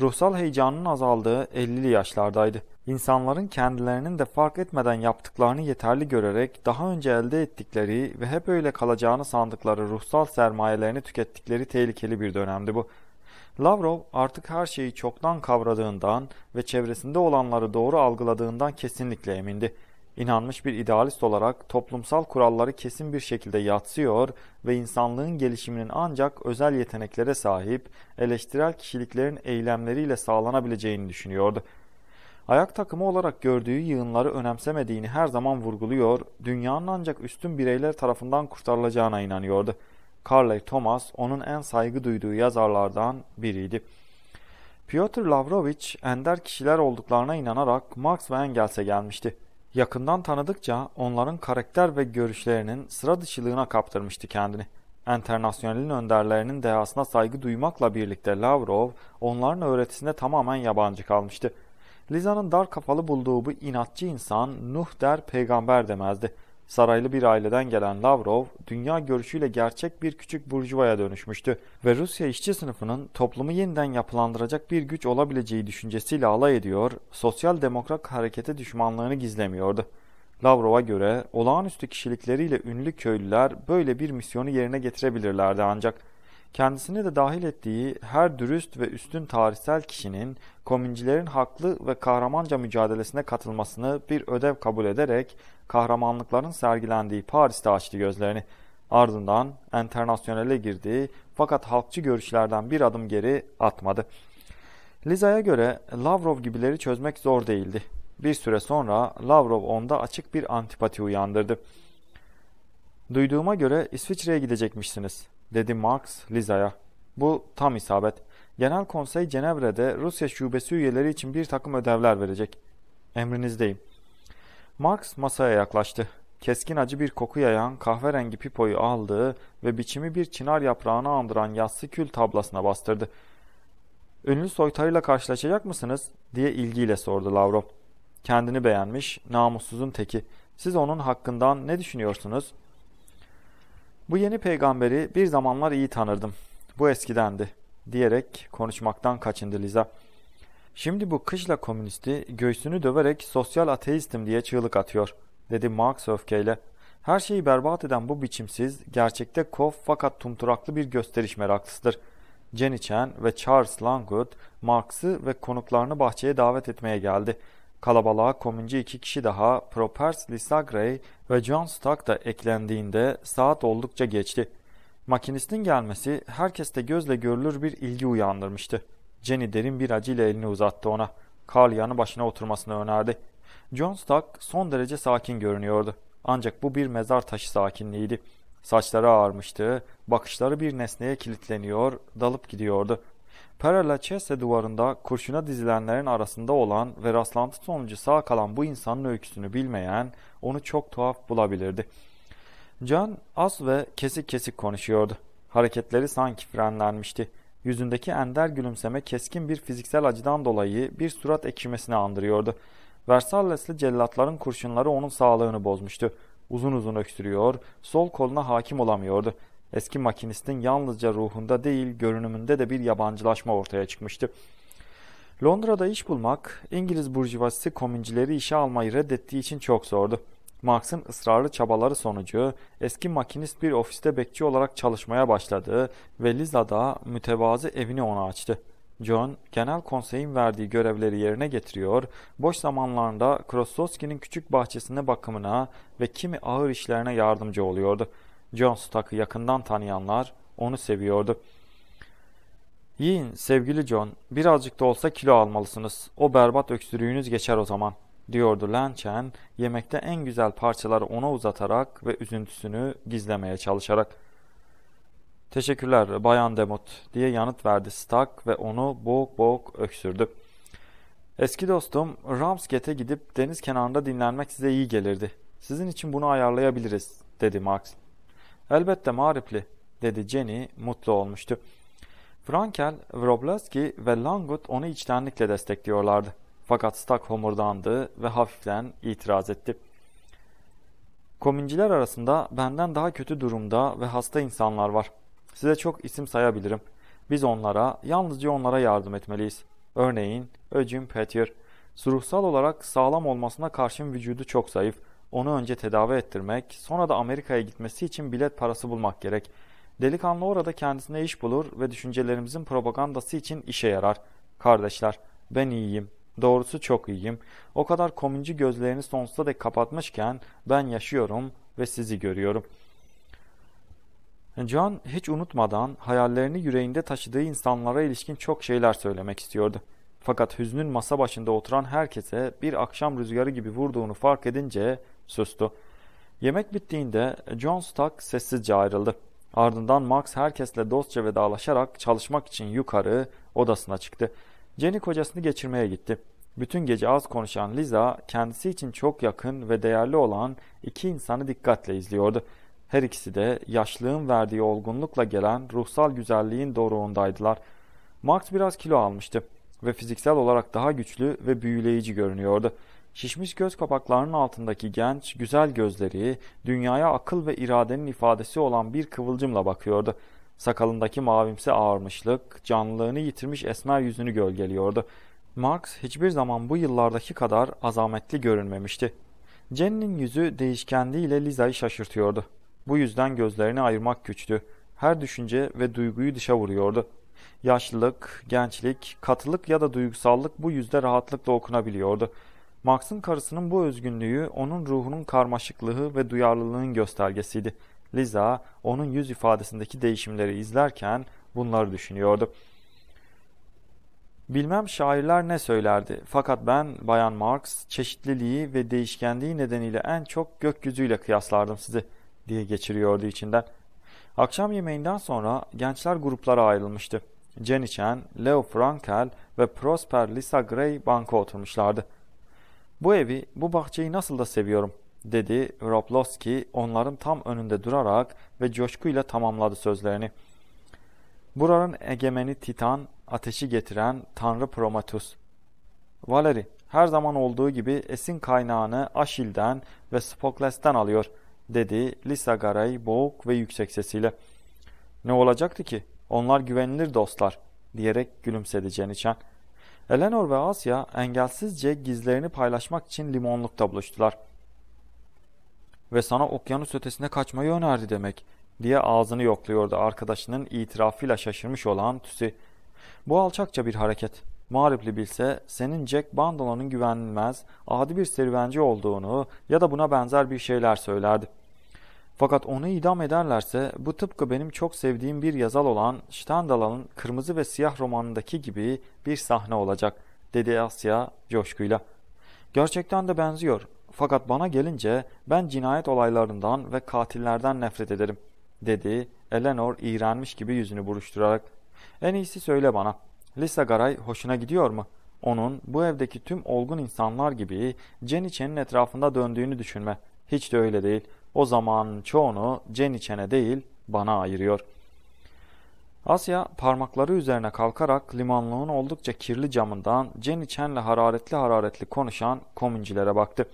ruhsal heyecanın azaldığı 50'li yaşlardaydı. İnsanların kendilerinin de fark etmeden yaptıklarını yeterli görerek daha önce elde ettikleri ve hep öyle kalacağını sandıkları ruhsal sermayelerini tükettikleri tehlikeli bir dönemdi bu. Lavrov artık her şeyi çoktan kavradığından ve çevresinde olanları doğru algıladığından kesinlikle emindi. İnanmış bir idealist olarak toplumsal kuralları kesin bir şekilde yatsıyor ve insanlığın gelişiminin ancak özel yeteneklere sahip eleştirel kişiliklerin eylemleriyle sağlanabileceğini düşünüyordu. Ayak takımı olarak gördüğü yığınları önemsemediğini her zaman vurguluyor, dünyanın ancak üstün bireyler tarafından kurtarılacağına inanıyordu. Carly Thomas onun en saygı duyduğu yazarlardan biriydi. Piotr Lavrovich ender kişiler olduklarına inanarak Marx ve Engels'e gelmişti. Yakından tanıdıkça onların karakter ve görüşlerinin sıra dışılığına kaptırmıştı kendini. Enternasyonelin önderlerinin dehasına saygı duymakla birlikte Lavrov onların öğretisine tamamen yabancı kalmıştı. Liza'nın dar kafalı bulduğu bu inatçı insan Nuh der peygamber demezdi. Saraylı bir aileden gelen Lavrov, dünya görüşüyle gerçek bir küçük burjuvaya dönüşmüştü ve Rusya işçi sınıfının toplumu yeniden yapılandıracak bir güç olabileceği düşüncesiyle alay ediyor, sosyal demokrat harekete düşmanlığını gizlemiyordu. Lavrov'a göre olağanüstü kişilikleriyle ünlü köylüler böyle bir misyonu yerine getirebilirlerdi ancak kendisini de dahil ettiği her dürüst ve üstün tarihsel kişinin komüncilerin haklı ve kahramanca mücadelesine katılmasını bir ödev kabul ederek kahramanlıkların sergilendiği Paris'te açtı gözlerini. Ardından enternasyonele girdiği fakat halkçı görüşlerden bir adım geri atmadı. Liza'ya göre Lavrov gibileri çözmek zor değildi. Bir süre sonra Lavrov onda açık bir antipati uyandırdı. Duyduğuma göre İsviçre'ye gidecekmişsiniz, dedi Marx Liza'ya. Bu tam isabet. Genel Konsey Cenevre'de Rusya şubesi üyeleri için bir takım ödevler verecek. Emrinizdeyim.'' Max masaya yaklaştı. Keskin acı bir koku yayan kahverengi pipoyu aldı ve biçimi bir çınar yaprağını andıran yassı kül tablasına bastırdı. Ünlü soytarıyla karşılaşacak mısınız diye ilgiyle sordu Lavrov. Kendini beğenmiş, namussuzun teki. Siz onun hakkından ne düşünüyorsunuz? Bu yeni peygamberi bir zamanlar iyi tanırdım. Bu eskidendi diyerek konuşmaktan kaçındı Liza. Şimdi bu kışla komünisti göğsünü döverek sosyal ateistim diye çığlık atıyor, dedi Marx öfkeyle. Her şeyi berbat eden bu biçimsiz, gerçekte kof fakat tumturaklı bir gösteriş meraklısıdır. Jenny Chen ve Charles Langwood, Marx'ı ve konuklarını bahçeye davet etmeye geldi. Kalabalığa komünci iki kişi daha, Propers Lisagray ve John Stock da eklendiğinde saat oldukça geçti. Makinistin gelmesi herkeste gözle görülür bir ilgi uyandırmıştı. Jenny derin bir acıyla elini uzattı ona. Kalya'nın başına oturmasını önerdi. John Stark son derece sakin görünüyordu. Ancak bu bir mezar taşı sakinliğiydi. Saçları ağarmıştı, bakışları bir nesneye kilitleniyor, dalıp gidiyordu. Perella Chesse duvarında kurşuna dizilenlerin arasında olan ve rastlantı sonucu sağ kalan bu insanın öyküsünü bilmeyen onu çok tuhaf bulabilirdi. Can az ve kesik kesik konuşuyordu. Hareketleri sanki frenlenmişti. Yüzündeki ender gülümseme keskin bir fiziksel acıdan dolayı bir surat ekşimesini andırıyordu. Versallesli cellatların kurşunları onun sağlığını bozmuştu. Uzun uzun öksürüyor, sol koluna hakim olamıyordu. Eski makinistin yalnızca ruhunda değil görünümünde de bir yabancılaşma ortaya çıkmıştı. Londra'da iş bulmak, İngiliz burjuvazisi komüncileri işe almayı reddettiği için çok zordu. Marx'ın ısrarlı çabaları sonucu eski makinist bir ofiste bekçi olarak çalışmaya başladı ve Liza'da mütevazı evini ona açtı. John, genel konseyin verdiği görevleri yerine getiriyor, boş zamanlarında Krosowski'nin küçük bahçesine bakımına ve kimi ağır işlerine yardımcı oluyordu. John Stock'ı yakından tanıyanlar onu seviyordu. Yiyin sevgili John, birazcık da olsa kilo almalısınız. O berbat öksürüğünüz geçer o zaman diyordu Lanchen, yemekte en güzel parçaları ona uzatarak ve üzüntüsünü gizlemeye çalışarak. Teşekkürler Bayan Demut diye yanıt verdi Stak ve onu boğuk boğuk öksürdü. Eski dostum Ramsket'e gidip deniz kenarında dinlenmek size iyi gelirdi. Sizin için bunu ayarlayabiliriz dedi Max. Elbette maripli dedi Jenny mutlu olmuştu. Frankel, Wrobleski ve Langut onu içtenlikle destekliyorlardı. Fakat Stark homurdandı ve hafiften itiraz etti. Kominciler arasında benden daha kötü durumda ve hasta insanlar var. Size çok isim sayabilirim. Biz onlara, yalnızca onlara yardım etmeliyiz. Örneğin Öcüm Petir. Ruhsal olarak sağlam olmasına karşın vücudu çok zayıf. Onu önce tedavi ettirmek, sonra da Amerika'ya gitmesi için bilet parası bulmak gerek. Delikanlı orada kendisine iş bulur ve düşüncelerimizin propagandası için işe yarar. Kardeşler, ben iyiyim, Doğrusu çok iyiyim. O kadar komünci gözlerini sonsuza dek kapatmışken ben yaşıyorum ve sizi görüyorum.'' John hiç unutmadan hayallerini yüreğinde taşıdığı insanlara ilişkin çok şeyler söylemek istiyordu. Fakat hüznün masa başında oturan herkese bir akşam rüzgarı gibi vurduğunu fark edince sustu. Yemek bittiğinde John Stock sessizce ayrıldı. Ardından Max herkesle dostça vedalaşarak çalışmak için yukarı odasına çıktı. Jenny kocasını geçirmeye gitti. Bütün gece az konuşan Liza kendisi için çok yakın ve değerli olan iki insanı dikkatle izliyordu. Her ikisi de yaşlığın verdiği olgunlukla gelen ruhsal güzelliğin doruğundaydılar. Max biraz kilo almıştı ve fiziksel olarak daha güçlü ve büyüleyici görünüyordu. Şişmiş göz kapaklarının altındaki genç, güzel gözleri dünyaya akıl ve iradenin ifadesi olan bir kıvılcımla bakıyordu. Sakalındaki mavimsi ağırmışlık, canlılığını yitirmiş esmer yüzünü gölgeliyordu. Marx hiçbir zaman bu yıllardaki kadar azametli görünmemişti. Jenny'nin yüzü değişkenliğiyle Liza'yı şaşırtıyordu. Bu yüzden gözlerini ayırmak güçtü. Her düşünce ve duyguyu dışa vuruyordu. Yaşlılık, gençlik, katılık ya da duygusallık bu yüzde rahatlıkla okunabiliyordu. Marx'ın karısının bu özgünlüğü onun ruhunun karmaşıklığı ve duyarlılığının göstergesiydi. Liza onun yüz ifadesindeki değişimleri izlerken bunları düşünüyordu. Bilmem şairler ne söylerdi fakat ben Bayan Marx çeşitliliği ve değişkenliği nedeniyle en çok gökyüzüyle kıyaslardım sizi diye geçiriyordu içinden. Akşam yemeğinden sonra gençler gruplara ayrılmıştı. Jenny Chen, Leo Frankel ve Prosper Lisa Gray banka oturmuşlardı. Bu evi, bu bahçeyi nasıl da seviyorum dedi Roblovski onların tam önünde durarak ve coşkuyla tamamladı sözlerini. Buranın egemeni Titan, ateşi getiren Tanrı Prometheus. Valeri her zaman olduğu gibi esin kaynağını Aşil'den ve Spokles'ten alıyor dedi Lisa Garay boğuk ve yüksek sesiyle. Ne olacaktı ki? Onlar güvenilir dostlar diyerek gülümsedi Ceniçen. Eleanor ve Asya engelsizce gizlerini paylaşmak için limonlukta buluştular.'' ve sana okyanus ötesine kaçmayı önerdi demek diye ağzını yokluyordu arkadaşının itirafıyla şaşırmış olan Tüsi. Bu alçakça bir hareket. Mağripli bilse senin Jack Bandola'nın güvenilmez, adi bir serüvenci olduğunu ya da buna benzer bir şeyler söylerdi. Fakat onu idam ederlerse bu tıpkı benim çok sevdiğim bir yazal olan Stendhalal'ın Kırmızı ve Siyah romanındaki gibi bir sahne olacak dedi Asya coşkuyla. Gerçekten de benziyor fakat bana gelince ben cinayet olaylarından ve katillerden nefret ederim dedi Eleanor iğrenmiş gibi yüzünü buruşturarak. En iyisi söyle bana. Lisa Garay hoşuna gidiyor mu? Onun bu evdeki tüm olgun insanlar gibi Jenny etrafında döndüğünü düşünme. Hiç de öyle değil. O zamanın çoğunu Jenny değil bana ayırıyor.'' Asya parmakları üzerine kalkarak limanlığın oldukça kirli camından Jenny Chen'le hararetli hararetli konuşan komüncilere baktı.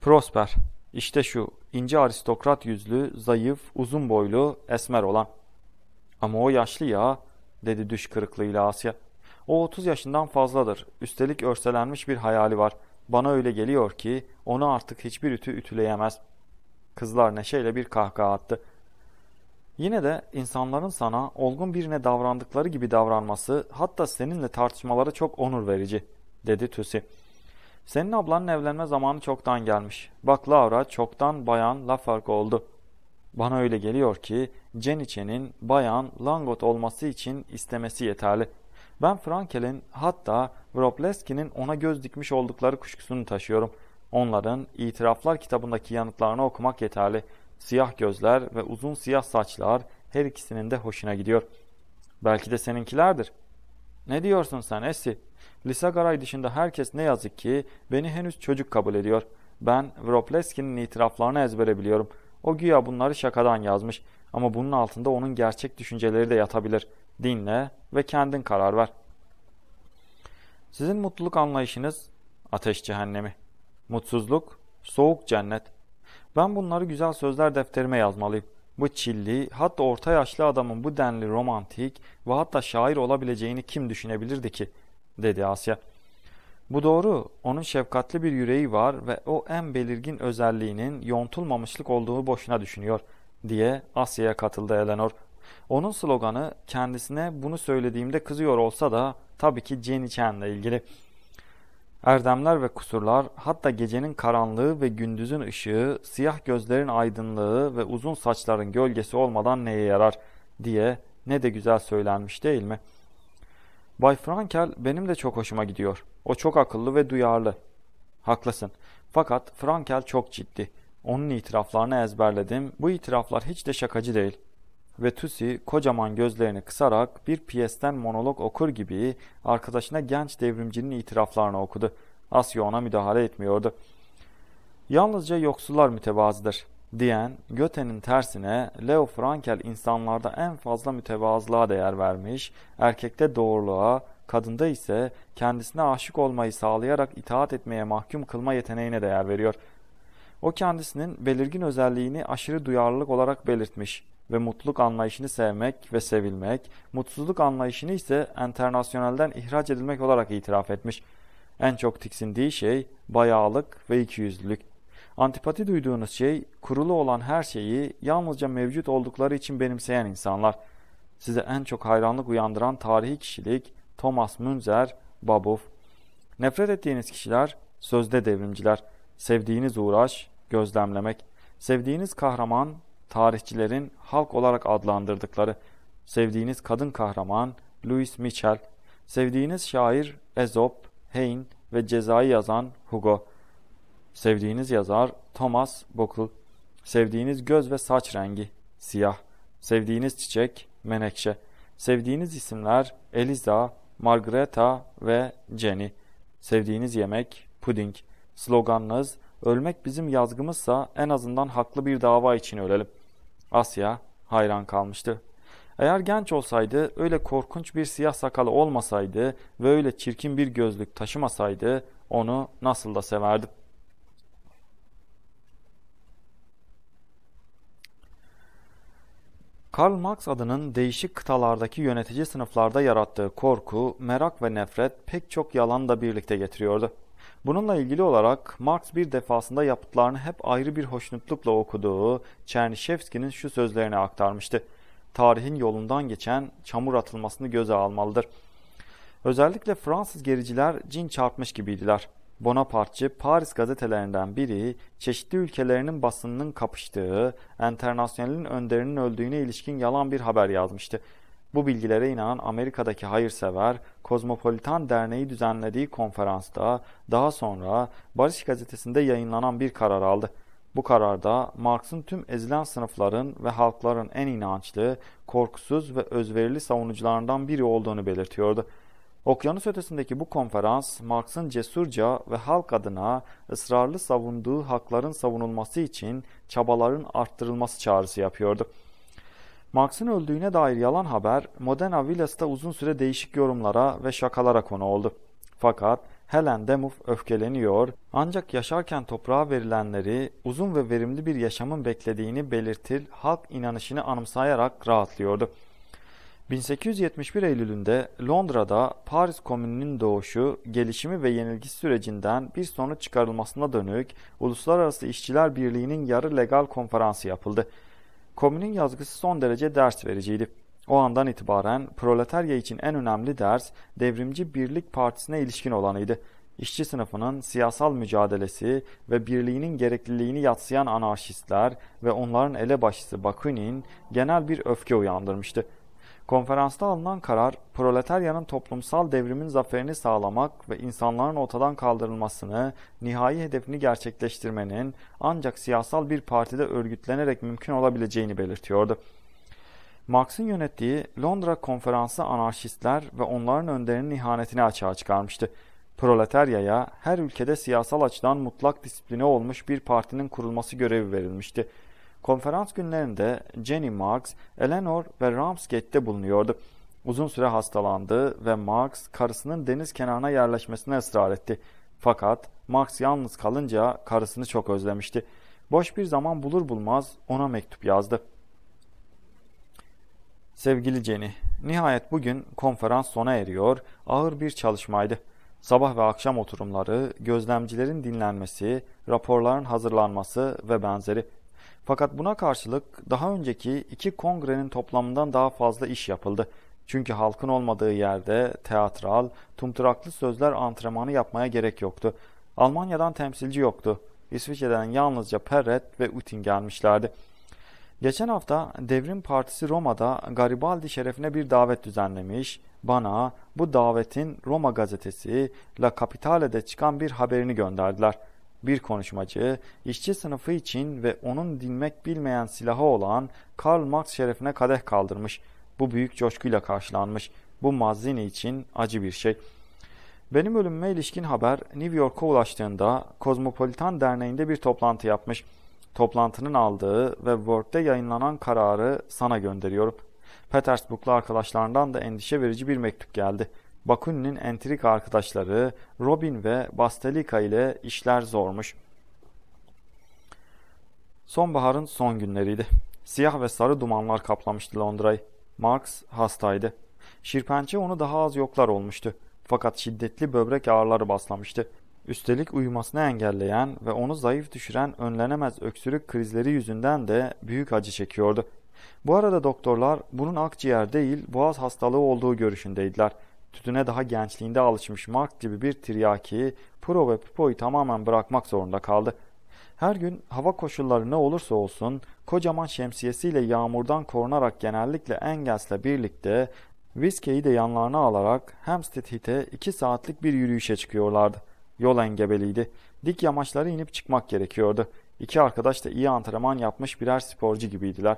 Prosper. işte şu, ince aristokrat yüzlü, zayıf, uzun boylu, esmer olan. Ama o yaşlı ya, dedi düş kırıklığıyla Asya. O 30 yaşından fazladır. Üstelik örselenmiş bir hayali var. Bana öyle geliyor ki onu artık hiçbir ütü ütüleyemez. Kızlar neşeyle bir kahkaha attı. Yine de insanların sana olgun birine davrandıkları gibi davranması hatta seninle tartışmaları çok onur verici, dedi Tüsi. Senin ablanın evlenme zamanı çoktan gelmiş. Bak Laura çoktan bayan Lafargue oldu. Bana öyle geliyor ki Ceniçe'nin bayan Langot olması için istemesi yeterli. Ben Frankel'in hatta Wrobleski'nin ona göz dikmiş oldukları kuşkusunu taşıyorum. Onların itiraflar kitabındaki yanıtlarını okumak yeterli. Siyah gözler ve uzun siyah saçlar her ikisinin de hoşuna gidiyor. Belki de seninkilerdir. Ne diyorsun sen Esi? Lisagaray dışında herkes ne yazık ki beni henüz çocuk kabul ediyor. Ben Vropleskin'in itiraflarını ezbere biliyorum. O güya bunları şakadan yazmış ama bunun altında onun gerçek düşünceleri de yatabilir. Dinle ve kendin karar ver. Sizin mutluluk anlayışınız ateş cehennemi. Mutsuzluk, soğuk cennet. Ben bunları güzel sözler defterime yazmalıyım. Bu çilli, hatta orta yaşlı adamın bu denli romantik ve hatta şair olabileceğini kim düşünebilirdi ki? dedi Asya. Bu doğru, onun şefkatli bir yüreği var ve o en belirgin özelliğinin yontulmamışlık olduğu boşuna düşünüyor, diye Asya'ya katıldı Eleanor. Onun sloganı kendisine bunu söylediğimde kızıyor olsa da tabii ki Jenny Chan'la ilgili. Erdemler ve kusurlar, hatta gecenin karanlığı ve gündüzün ışığı, siyah gözlerin aydınlığı ve uzun saçların gölgesi olmadan neye yarar diye ne de güzel söylenmiş değil mi?'' Bay Frankel benim de çok hoşuma gidiyor. O çok akıllı ve duyarlı. Haklısın. Fakat Frankel çok ciddi. Onun itiraflarını ezberledim. Bu itiraflar hiç de şakacı değil. Ve Tusi kocaman gözlerini kısarak bir piyesten monolog okur gibi arkadaşına genç devrimcinin itiraflarını okudu. Asya ona müdahale etmiyordu. Yalnızca yoksullar mütevazıdır diyen Göte'nin tersine Leo Frankel insanlarda en fazla mütevazılığa değer vermiş, erkekte doğruluğa, kadında ise kendisine aşık olmayı sağlayarak itaat etmeye mahkum kılma yeteneğine değer veriyor. O kendisinin belirgin özelliğini aşırı duyarlılık olarak belirtmiş ve mutluluk anlayışını sevmek ve sevilmek, mutsuzluk anlayışını ise enternasyonelden ihraç edilmek olarak itiraf etmiş. En çok tiksindiği şey bayağılık ve ikiyüzlülük. Antipati duyduğunuz şey, kurulu olan her şeyi yalnızca mevcut oldukları için benimseyen insanlar. Size en çok hayranlık uyandıran tarihi kişilik Thomas Münzer, Babov. Nefret ettiğiniz kişiler sözde devrimciler. Sevdiğiniz uğraş, gözlemlemek. Sevdiğiniz kahraman, tarihçilerin halk olarak adlandırdıkları. Sevdiğiniz kadın kahraman, Louis Mitchell. Sevdiğiniz şair, Ezop, Heyn ve cezayı yazan Hugo sevdiğiniz yazar Thomas Bokul, sevdiğiniz göz ve saç rengi siyah, sevdiğiniz çiçek menekşe, sevdiğiniz isimler Eliza, Margareta ve Jenny, sevdiğiniz yemek puding, sloganınız ölmek bizim yazgımızsa en azından haklı bir dava için ölelim. Asya hayran kalmıştı. Eğer genç olsaydı, öyle korkunç bir siyah sakalı olmasaydı ve öyle çirkin bir gözlük taşımasaydı onu nasıl da severdim. Karl Marx adının değişik kıtalardaki yönetici sınıflarda yarattığı korku, merak ve nefret pek çok yalan da birlikte getiriyordu. Bununla ilgili olarak Marx bir defasında yapıtlarını hep ayrı bir hoşnutlukla okuduğu Çernişevski'nin şu sözlerini aktarmıştı. Tarihin yolundan geçen çamur atılmasını göze almalıdır. Özellikle Fransız gericiler cin çarpmış gibiydiler. Bonapartçı Paris gazetelerinden biri çeşitli ülkelerinin basınının kapıştığı, enternasyonelin önderinin öldüğüne ilişkin yalan bir haber yazmıştı. Bu bilgilere inanan Amerika'daki hayırsever Kozmopolitan Derneği düzenlediği konferansta daha sonra Barış gazetesinde yayınlanan bir karar aldı. Bu kararda Marx'ın tüm ezilen sınıfların ve halkların en inançlı, korkusuz ve özverili savunucularından biri olduğunu belirtiyordu. Okyanus ötesindeki bu konferans, Marx'ın cesurca ve halk adına ısrarlı savunduğu hakların savunulması için çabaların arttırılması çağrısı yapıyordu. Marx'ın öldüğüne dair yalan haber, Modena Villas'ta uzun süre değişik yorumlara ve şakalara konu oldu. Fakat Helen Demuth öfkeleniyor ancak yaşarken toprağa verilenleri uzun ve verimli bir yaşamın beklediğini belirtir halk inanışını anımsayarak rahatlıyordu. 1871 Eylül'ünde Londra'da Paris Komünü'nün doğuşu, gelişimi ve yenilgi sürecinden bir sonuç çıkarılmasına dönük Uluslararası İşçiler Birliği'nin yarı legal konferansı yapıldı. Komünün yazgısı son derece ders vericiydi. O andan itibaren proletarya için en önemli ders Devrimci Birlik Partisi'ne ilişkin olanıydı. İşçi sınıfının siyasal mücadelesi ve birliğinin gerekliliğini yatsıyan anarşistler ve onların elebaşısı Bakunin genel bir öfke uyandırmıştı. Konferansta alınan karar, proletaryanın toplumsal devrimin zaferini sağlamak ve insanların ortadan kaldırılmasını, nihai hedefini gerçekleştirmenin ancak siyasal bir partide örgütlenerek mümkün olabileceğini belirtiyordu. Marx'ın yönettiği Londra Konferansı anarşistler ve onların önderinin ihanetini açığa çıkarmıştı. Proletaryaya her ülkede siyasal açıdan mutlak disipline olmuş bir partinin kurulması görevi verilmişti. Konferans günlerinde Jenny Marks, Eleanor ve Ramsgate'de bulunuyordu. Uzun süre hastalandı ve Marks karısının deniz kenarına yerleşmesine ısrar etti. Fakat Marks yalnız kalınca karısını çok özlemişti. Boş bir zaman bulur bulmaz ona mektup yazdı. Sevgili Jenny, nihayet bugün konferans sona eriyor, ağır bir çalışmaydı. Sabah ve akşam oturumları, gözlemcilerin dinlenmesi, raporların hazırlanması ve benzeri fakat buna karşılık daha önceki iki kongrenin toplamından daha fazla iş yapıldı. Çünkü halkın olmadığı yerde teatral, tumturaklı sözler antrenmanı yapmaya gerek yoktu. Almanya'dan temsilci yoktu. İsviçre'den yalnızca Perret ve Utin gelmişlerdi. Geçen hafta Devrim Partisi Roma'da Garibaldi şerefine bir davet düzenlemiş, bana bu davetin Roma gazetesi La Capitale'de çıkan bir haberini gönderdiler.'' Bir konuşmacı, işçi sınıfı için ve onun dinmek bilmeyen silahı olan Karl Marx şerefine kadeh kaldırmış. Bu büyük coşkuyla karşılanmış. Bu Mazzini için acı bir şey. Benim ölümüme ilişkin haber New York'a ulaştığında Kozmopolitan Derneği'nde bir toplantı yapmış. Toplantının aldığı ve Word'de yayınlanan kararı sana gönderiyorum. Petersburglu arkadaşlarından da endişe verici bir mektup geldi.'' Bakunin'in entrik arkadaşları Robin ve Bastelika ile işler zormuş. Sonbaharın son günleriydi. Siyah ve sarı dumanlar kaplamıştı Londra'yı. Marx hastaydı. Şirpençe onu daha az yoklar olmuştu. Fakat şiddetli böbrek ağrıları baslamıştı. Üstelik uyumasını engelleyen ve onu zayıf düşüren önlenemez öksürük krizleri yüzünden de büyük acı çekiyordu. Bu arada doktorlar bunun akciğer değil boğaz hastalığı olduğu görüşündeydiler tütüne daha gençliğinde alışmış Mark gibi bir tiryakiyi Pro ve Pipo'yu tamamen bırakmak zorunda kaldı. Her gün hava koşulları ne olursa olsun kocaman şemsiyesiyle yağmurdan korunarak genellikle Engels'le birlikte viskeyi de yanlarına alarak Hampstead Heath'e 2 saatlik bir yürüyüşe çıkıyorlardı. Yol engebeliydi. Dik yamaçları inip çıkmak gerekiyordu. İki arkadaş da iyi antrenman yapmış birer sporcu gibiydiler.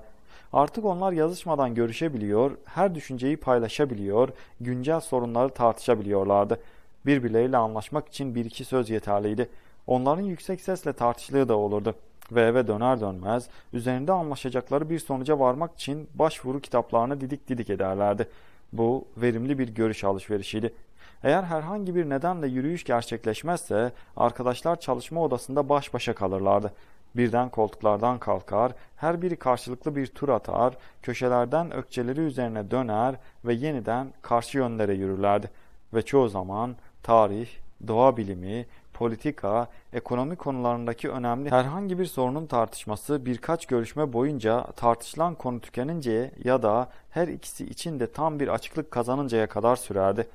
Artık onlar yazışmadan görüşebiliyor, her düşünceyi paylaşabiliyor, güncel sorunları tartışabiliyorlardı. Birbirleriyle anlaşmak için bir iki söz yeterliydi. Onların yüksek sesle tartışlığı da olurdu ve eve döner dönmez üzerinde anlaşacakları bir sonuca varmak için başvuru kitaplarını didik didik ederlerdi. Bu verimli bir görüş alışverişiydi. Eğer herhangi bir nedenle yürüyüş gerçekleşmezse arkadaşlar çalışma odasında baş başa kalırlardı. Birden koltuklardan kalkar, her biri karşılıklı bir tur atar, köşelerden ökçeleri üzerine döner ve yeniden karşı yönlere yürürlerdi. Ve çoğu zaman tarih, doğa bilimi, politika, ekonomi konularındaki önemli herhangi bir sorunun tartışması birkaç görüşme boyunca tartışılan konu tükeninceye ya da her ikisi için de tam bir açıklık kazanıncaya kadar sürerdi.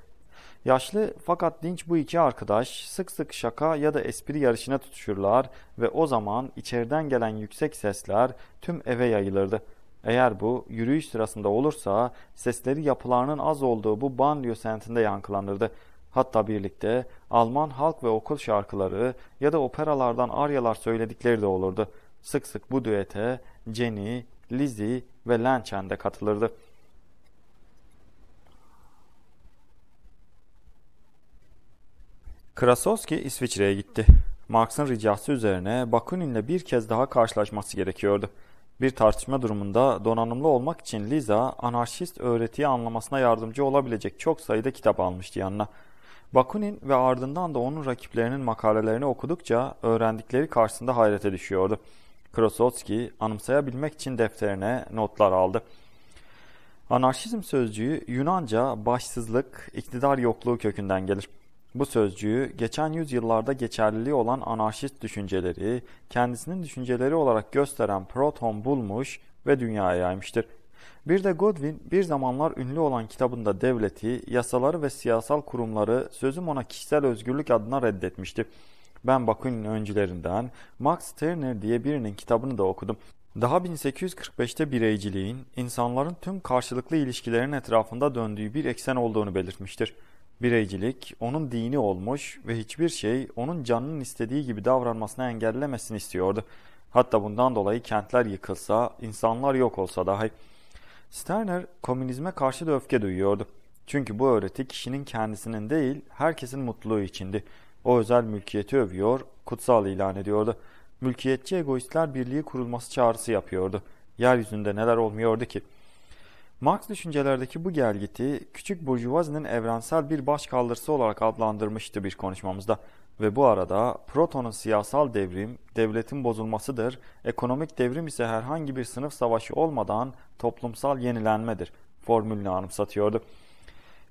Yaşlı fakat dinç bu iki arkadaş sık sık şaka ya da espri yarışına tutuşurlar ve o zaman içeriden gelen yüksek sesler tüm eve yayılırdı. Eğer bu yürüyüş sırasında olursa sesleri yapılarının az olduğu bu banliyö sentinde yankılanırdı. Hatta birlikte Alman halk ve okul şarkıları ya da operalardan aryalar söyledikleri de olurdu. Sık sık bu düete Jenny, Lizzie ve Lenchen de katılırdı. Krasovski İsviçre'ye gitti. Marx'ın ricası üzerine Bakunin'le bir kez daha karşılaşması gerekiyordu. Bir tartışma durumunda donanımlı olmak için Liza, anarşist öğretiyi anlamasına yardımcı olabilecek çok sayıda kitap almıştı yanına. Bakunin ve ardından da onun rakiplerinin makalelerini okudukça öğrendikleri karşısında hayrete düşüyordu. Krasovski anımsayabilmek için defterine notlar aldı. Anarşizm sözcüğü Yunanca başsızlık, iktidar yokluğu kökünden gelir. Bu sözcüğü geçen yüzyıllarda geçerliliği olan anarşist düşünceleri, kendisinin düşünceleri olarak gösteren Proton bulmuş ve dünyaya yaymıştır. Bir de Godwin bir zamanlar ünlü olan kitabında devleti, yasaları ve siyasal kurumları sözüm ona kişisel özgürlük adına reddetmişti. Ben Bakunin öncülerinden Max Stirner diye birinin kitabını da okudum. Daha 1845'te bireyciliğin insanların tüm karşılıklı ilişkilerin etrafında döndüğü bir eksen olduğunu belirtmiştir. Bireycilik onun dini olmuş ve hiçbir şey onun canının istediği gibi davranmasını engellemesini istiyordu. Hatta bundan dolayı kentler yıkılsa, insanlar yok olsa dahi. Sterner komünizme karşı da öfke duyuyordu. Çünkü bu öğreti kişinin kendisinin değil, herkesin mutluluğu içindi. O özel mülkiyeti övüyor, kutsal ilan ediyordu. Mülkiyetçi egoistler birliği kurulması çağrısı yapıyordu. Yeryüzünde neler olmuyordu ki? Marx düşüncelerdeki bu gelgiti küçük burjuvazinin evrensel bir başkaldırısı olarak adlandırmıştı bir konuşmamızda. Ve bu arada Proton'un siyasal devrim, devletin bozulmasıdır, ekonomik devrim ise herhangi bir sınıf savaşı olmadan toplumsal yenilenmedir formülünü anımsatıyordu.